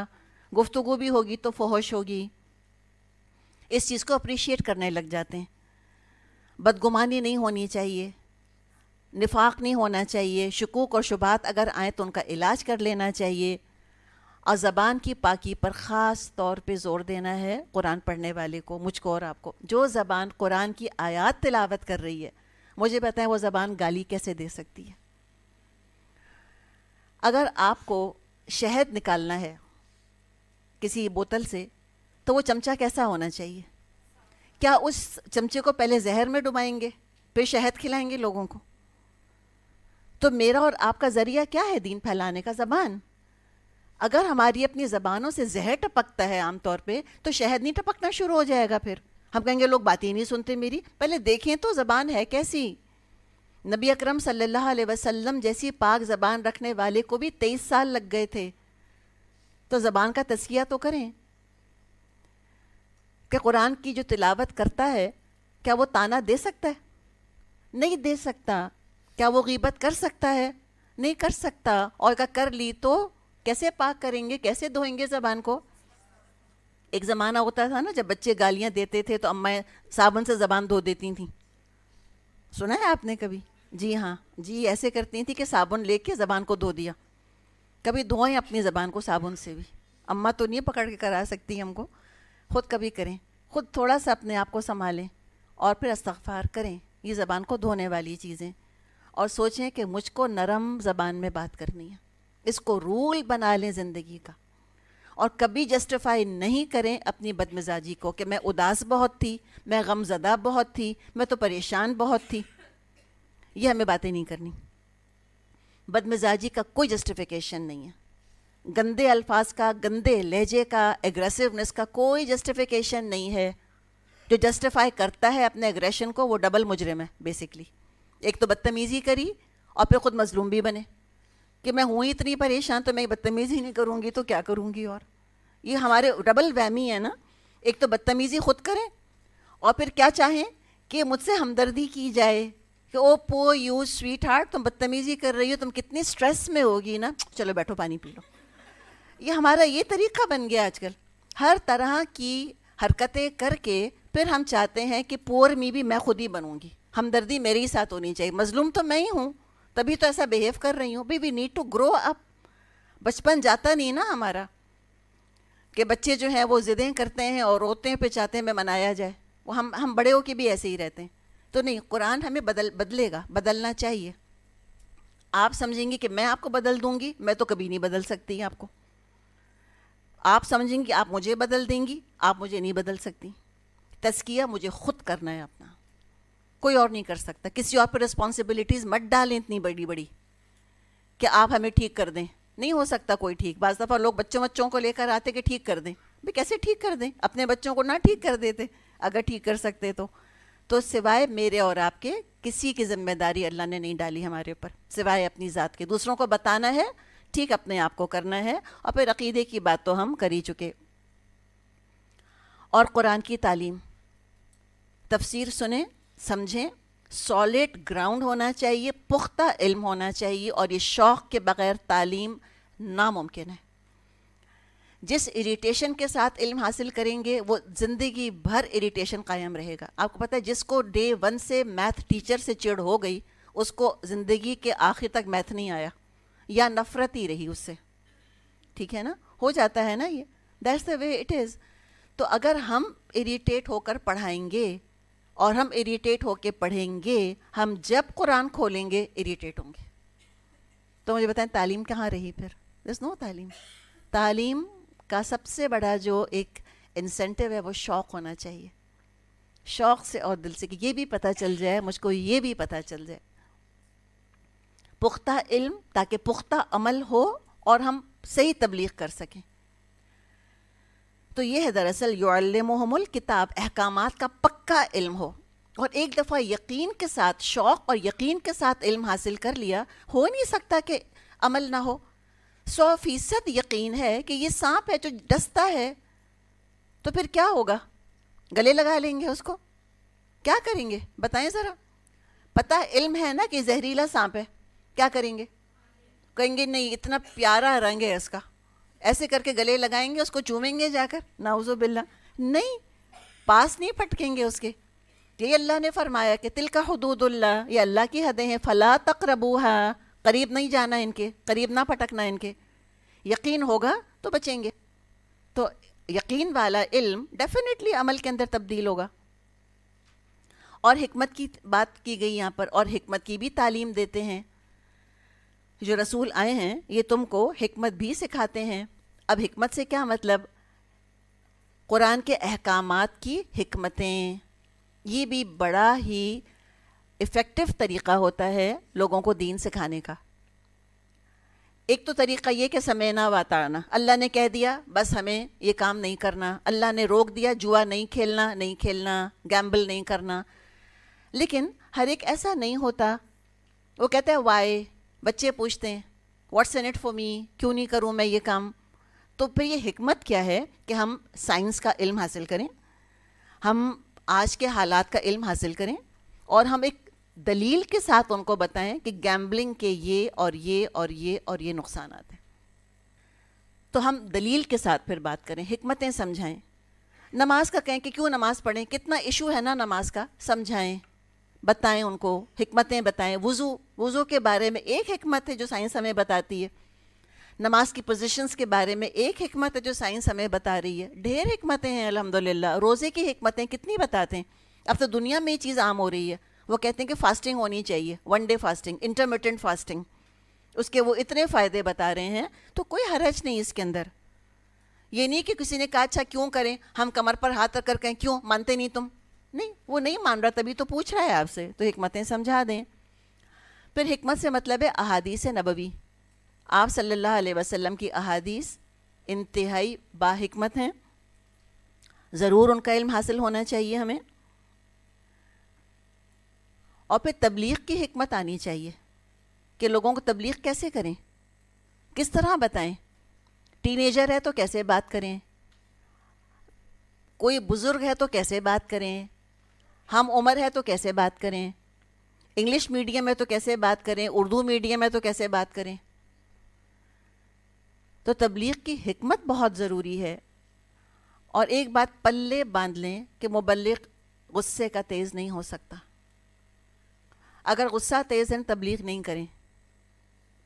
गुफ्तु भी होगी तो फोहश होगी इस चीज़ को अप्रिशिएट करने लग जाते हैं बदगुमानी नहीं होनी चाहिए निफाक नहीं होना चाहिए शकूक और शुबात अगर आए तो उनका इलाज कर लेना चाहिए और ज़बान की पाकी पर ख़ास तौर पे ज़ोर देना है कुरान पढ़ने वाले को मुझको और आपको जो ज़बान कुरान की आयात तिलावत कर रही है मुझे बताएं वो ज़बान गाली कैसे दे सकती है अगर आपको शहद निकालना है किसी बोतल से तो वो चमचा कैसा होना चाहिए क्या उस चमचे को पहले जहर में डुबाएंगे फिर शहद खिलाएंगे लोगों को तो मेरा और आपका ज़रिया क्या है दीन फैलाने का ज़बान अगर हमारी अपनी ज़बानों से जहर टपकता है आमतौर पे तो शहद नहीं टपकना शुरू हो जाएगा फिर हम कहेंगे लोग बातें नहीं सुनते मेरी पहले देखें तो ज़बान है कैसी नबी अकरम सल्लल्लाहु अलैहि वसल्लम जैसी पाक ज़बान रखने वाले को भी तेईस साल लग गए थे तो ज़बान का तस्किया तो करें कि कुरान की जो तिलावत करता है क्या वो ताना दे सकता है नहीं दे सकता क्या वो गीबत कर सकता है नहीं कर सकता और का कर ली तो कैसे पाक करेंगे कैसे धोएंगे ज़बान को एक ज़माना होता था ना जब बच्चे गालियाँ देते थे तो अम्माएँ साबुन से ज़बान धो देती थी सुना है आपने कभी जी हाँ जी ऐसे करती थी कि साबुन लेके ज़बान को धो दिया कभी धोएं अपनी ज़बान को साबुन से भी अम्मा तो नहीं पकड़ के करा सकती हमको खुद कभी करें खुद थोड़ा सा अपने आप को संभालें और फिर इस्तफ़ार करें ये ज़बान को धोने वाली चीज़ें और सोचें कि मुझको नरम ज़बान में बात करनी है इसको रूल बना लें ज़िंदगी का और कभी जस्टिफाई नहीं करें अपनी बदमिजाजी को कि मैं उदास बहुत थी मैं गमजदा बहुत थी मैं तो परेशान बहुत थी ये हमें बातें नहीं करनी बदमिजाजी का कोई जस्टिफिकेशन नहीं है गंदे अल्फाज का गंदे लहजे का एग्रेसिवनेस का कोई जस्टिफिकेशन नहीं है जो जस्टिफाई करता है अपने एग्रेशन को वो डबल मुजरिम है बेसिकली एक तो बदतमीज़ी करी और फिर ख़ुद मजलूम भी बने कि मैं हूँ इतनी परेशान तो मैं बदतमीज़ी नहीं करूँगी तो क्या करूँगी और ये हमारे डबल वहमी है ना एक तो बदतमीज़ी खुद करें और फिर क्या चाहें कि मुझसे हमदर्दी की जाए कि ओ पो यू स्वीट हार्ट तुम बदतमीजी कर रही हो तुम कितनी स्ट्रेस में होगी ना चलो बैठो पानी पी लो ये हमारा ये तरीका बन गया आजकल हर तरह की हरकतें करके फिर हम चाहते हैं कि पोर मी भी मैं खुद ही बनूंगी हमदर्दी मेरे ही साथ होनी चाहिए मजलूम तो मैं ही हूँ तभी तो ऐसा बिहेव कर रही हूँ be we need to grow up बचपन जाता नहीं ना हमारा कि बच्चे जो हैं वो ज़िदें करते हैं और रोते हैं फिर चाहते हैं मैं मनाया जाए वो हम हम बड़े हो के भी ऐसे ही रहते हैं तो नहीं कुरान हमें बदल बदलेगा बदलना चाहिए आप समझेंगे कि मैं आपको बदल दूंगी मैं तो कभी नहीं बदल सकती आपको आप समझेंगी आप मुझे बदल देंगी आप मुझे नहीं बदल सकती तस्किया मुझे खुद करना है अपना कोई और नहीं कर सकता किसी और पर रिस्पॉन्सिबिलिटीज़ मत डालें इतनी बड़ी बड़ी कि आप हमें ठीक कर दें नहीं हो सकता कोई ठीक बाज़ दफ़ा लोग बच्चों बच्चों को लेकर आते कि ठीक कर दें भाई कैसे ठीक कर दें अपने बच्चों को ना ठीक कर देते अगर ठीक कर सकते तो तो सिवाय मेरे और आपके किसी की जिम्मेदारी अल्लाह ने नहीं डाली हमारे ऊपर सिवाय अपनी ज़ात के दूसरों को बताना है ठीक अपने आप को करना है और फिर अकीदे की बात तो हम कर ही चुके और कुरान की तालीम तफसीर सुने समझें सॉलिड ग्राउंड होना चाहिए पुख्ता इल्म होना चाहिए और ये शौक़ के बग़ैर तालीम नामुमकिन है जिस इरिटेशन के साथ इल्म हासिल करेंगे वो ज़िंदगी भर इरिटेशन कायम रहेगा आपको पता है जिसको डे वन से मैथ टीचर से चिड़ हो गई उसको ज़िंदगी के आखिर तक मैथ नहीं आया या नफ़रत ही रही उससे ठीक है ना हो जाता है ना ये that's the way it is तो अगर हम इरीटेट होकर पढ़ाएंगे और हम इरीटेट होकर पढ़ेंगे हम जब कुरान खोलेंगे इरीटेट होंगे तो मुझे बताएं तालीम कहाँ रही फिर दस नो तालीम तालीम का सबसे बड़ा जो एक इंसेंटिव है वो शौक़ होना चाहिए शौक़ से और दिल से कि ये भी पता चल जाए मुझको ये भी पता चल जाए पुख्ता इल्म ताकि पुख्ता अमल हो और हम सही तबलीग कर सकें तो ये है दरअसल योमल किताब अहकाम का पक्का इल्म हो और एक दफ़ा यकीन के साथ शौक़ और यकीन के साथ इल्म हासिल कर लिया हो नहीं सकता कि अमल ना हो सौ फीसद यकीन है कि ये सांप है जो डसता है तो फिर क्या होगा गले लगा लेंगे उसको क्या करेंगे बताएं ज़रा पता इल्म है ना कि जहरीला सांप है क्या करेंगे कहेंगे नहीं इतना प्यारा रंग है इसका ऐसे करके गले लगाएंगे उसको चूमेंगे जाकर नाउजो बिल्ला नहीं पास नहीं फटकेंगे उसके ये अल्लाह ने फरमाया कि तिल का हदूदुल्ला ये अल्लाह की हदें हैं फ़ला तक तकरबूहा करीब नहीं जाना इनके करीब ना पटकना इनके यकीन होगा तो बचेंगे तो यकीन वाला इल्म डेफिनेटली अमल के अंदर तब्दील होगा और हमत की बात की गई यहाँ पर और हमत की भी तालीम देते हैं जो रसूल आए हैं ये तुमको हमत भी सिखाते हैं अब हमत से क्या मतलब कुरान के अहकाम की हमतें ये भी बड़ा ही इफ़ेक्टिव तरीक़ा होता है लोगों को दीन सिखाने का एक तो तरीक़ा ये कि समय ना वाताना अल्लाह ने कह दिया बस हमें ये काम नहीं करना अल्लाह ने रोक दिया जुआ नहीं खेलना नहीं खेलना गैम्बल नहीं करना लेकिन हर एक ऐसा नहीं होता वो कहते हैं वाई बच्चे पूछते हैं what's in it for me क्यों नहीं करूँ मैं ये काम तो फिर ये हमत क्या है कि हम साइंस का इल्म हासिल करें हम आज के हालात का इल्म हासिल करें और हम एक दलील के साथ उनको बताएं कि गैम्बलिंग के ये और ये और ये और ये नुकसान हैं तो हम दलील के साथ फिर बात करें हमतें समझाएं नमाज का कहें कि क्यों नमाज पढ़ें कितना इशू है ना नमाज का समझाएं बताएं उनको हमतें बताएं वज़ू वज़ू के बारे में एक हमत है जो साइंस हमें बताती है नमाज की पोजीशंस के बारे में एक हमत है जो साइंस हमें बता रही है ढेर हमतें हैं अलहमदिल्ला रोज़े की हमतें कितनी बताते हैं अब तो दुनिया में ये चीज़ आम हो रही है वो कहते हैं कि फास्टिंग होनी चाहिए one day fasting intermittent fasting उसके वो इतने फ़ायदे बता रहे हैं तो कोई हरज नहीं इसके अंदर ये नहीं कि किसी ने कहा अच्छा क्यों करें हम कमर पर हाथ रख कर कहें क्यों मानते नहीं तुम नहीं वो नहीं मान रहा तभी तो पूछ रहा है आपसे तो हमतें समझा दें फिर हमत से मतलब है अहादीस नबवी आप सल्लल्लाहु अलैहि वसल्लम की अहादीस इंतहाई बाहमत हैं ज़रूर उनका इल्म हासिल होना चाहिए हमें और फिर तबलीग की हमत आनी चाहिए कि लोगों को तबलीग कैसे करें किस तरह बताएं टीनेजर है तो कैसे बात करें कोई बुज़ुर्ग है तो कैसे बात करें हम उम्र है तो कैसे बात करें इंग्लिश मीडियम में तो कैसे बात करें उर्दू मीडियम में तो कैसे बात करें तो तबलीग की हमत बहुत ज़रूरी है और एक बात पल्ले बांध लें कि मुबलक गुस्से का तेज़ नहीं हो सकता अगर गुस्सा तेज़ है तबलीग नहीं करें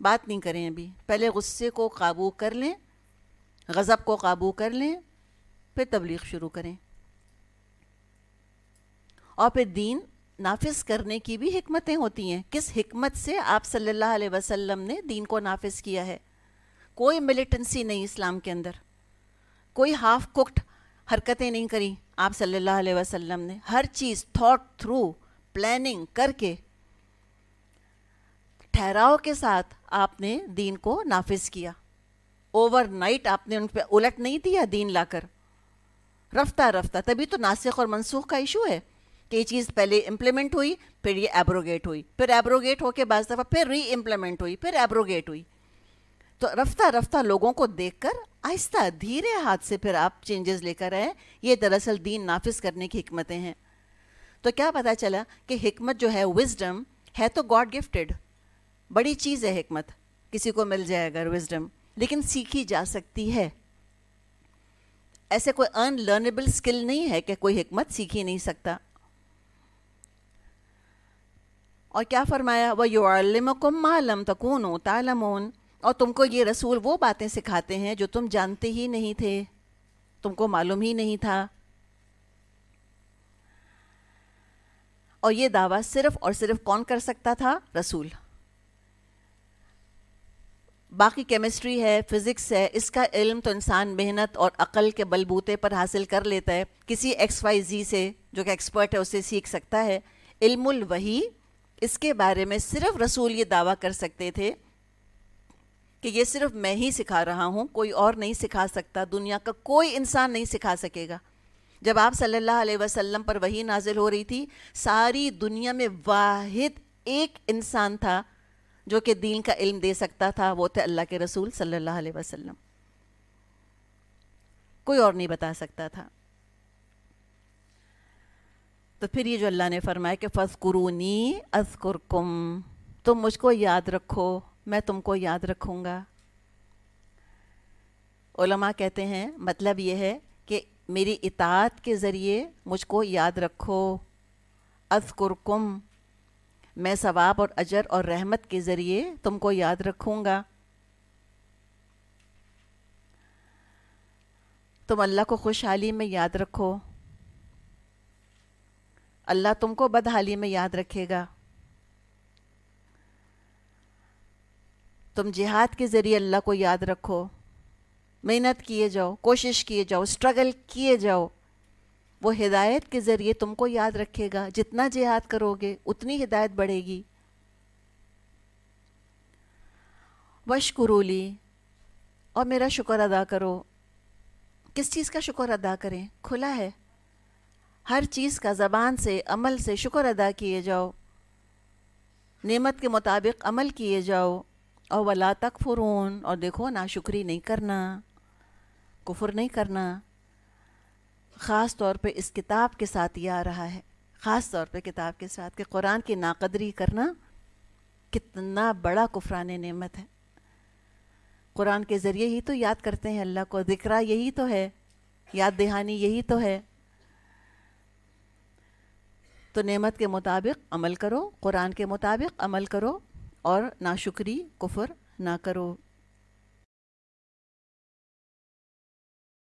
बात नहीं करें अभी पहले गुस्से को काबू कर लें गज़ब को काबू कर लें फिर तबलीग शुरू करें और फिर दीन नाफिस करने की भी हमतें होती हैं किस हमत से आप सल्लल्लाहु अलैहि वसल्लम ने दीन को नाफिस किया है कोई मिलिटेंसी नहीं इस्लाम के अंदर कोई हाफ़ कुकड हरकतें नहीं करी आप सल्लल्लाहु अलैहि वसल्लम ने हर चीज़ थॉट थ्रू प्लानिंग करके ठहराव के साथ आपने दीन को नाफिज किया ओवरनाइट आपने उन पर उलट नहीं दिया दीन लाकर रफ्ता रफ्ता तभी तो नासिक और मनसूख का इशू है कि ये चीज़ पहले इम्प्लीमेंट हुई फिर ये एब्रोगेट हुई फिर एब्रोगेट होकर बाज दफ़ा फिर री इम्प्लीमेंट हुई फिर एब्रोगेट हुई तो रफ्ता रफ्ता लोगों को देख कर आहिस्ता धीरे हाथ से फिर आप चेंजेस लेकर आए ये दरअसल दीन नाफिज करने की हमतें हैं तो क्या पता चला कि हमत जो है विजडम है तो गॉड गिफ्टेड बड़ी चीज़ है हमत किसी को मिल जाएगा विजडम लेकिन सीखी जा सकती है ऐसे कोई अनलर्नेबल स्किल नहीं है कि कोई हमत सीख ही नहीं सकता और क्या फरमाया वह युम मालम तकून तालमोन और तुमको ये रसूल वो बातें सिखाते हैं जो तुम जानते ही नहीं थे तुमको मालूम ही नहीं था और ये दावा सिर्फ और सिर्फ कौन कर सकता था रसूल बाकी केमिस्ट्री है फिज़िक्स है इसका इल्म तो इंसान मेहनत और अकल के बलबूते पर हासिल कर लेता है किसी एक्स वाई जी से जो कि एक्सपर्ट है उससे सीख सकता है इल्मुल वही इसके बारे में सिर्फ रसूल ये दावा कर सकते थे कि ये सिर्फ मैं ही सिखा रहा हूँ कोई और नहीं सिखा सकता दुनिया का कोई इंसान नहीं सिखा सकेगा जब आप सल्लल्लाहु अलैहि वसल्लम पर वही नाजिल हो रही थी सारी दुनिया में वाहिद एक इंसान था जो कि दीन का इल्म दे सकता था वो थे अल्लाह के रसूल सल्लल्लाहु अलैहि वसल्लम कोई और नहीं बता सकता था तो फिर ये जो अल्लाह ने फरमाया कि फसकुरूनी अजकुरकुम तुम मुझको याद रखो मैं तुमको याद रखूँगा ओलमा कहते हैं मतलब ये है कि मेरी इतात के ज़रिए मुझको याद रखो अजकुरकुम मैं सवाब और अजर और रहमत के ज़रिए तुमको याद रखूँगा तुम अल्लाह को खुशहाली में याद रखो अल्लाह तुमको बदहाली में याद रखेगा तुम जिहाद के ज़रिए अल्लाह को याद रखो मेहनत किए जाओ कोशिश किए जाओ स्ट्रगल किए जाओ वो हिदायत के ज़रिए तुमको याद रखेगा जितना जिहाद करोगे उतनी हिदायत बढ़ेगी वशकुरूली और मेरा शुक्र अदा करो किस चीज़ का शुक्र अदा करें खुला है हर चीज़ का ज़बान से अमल से शुक्र अदा किए जाओ नेमत के मुताबिक अमल किए जाओ और वला तक फ़ुरून और देखो ना शुक्री नहीं करना कुफुर नहीं करना ख़ास तौर पे इस किताब के साथ ये आ रहा है ख़ास तौर पे किताब के साथ कि कुरान की नाकदरी करना कितना बड़ा कुफरान नेमत है कुरान के ज़रिए ही तो याद करते हैं अल्लाह को दिकरा यही तो है याद दहानी यही तो है तो नेमत के मुताबिक अमल करो कुरान के मुताबिक अमल करो और नाशुक्री कुफर ना करो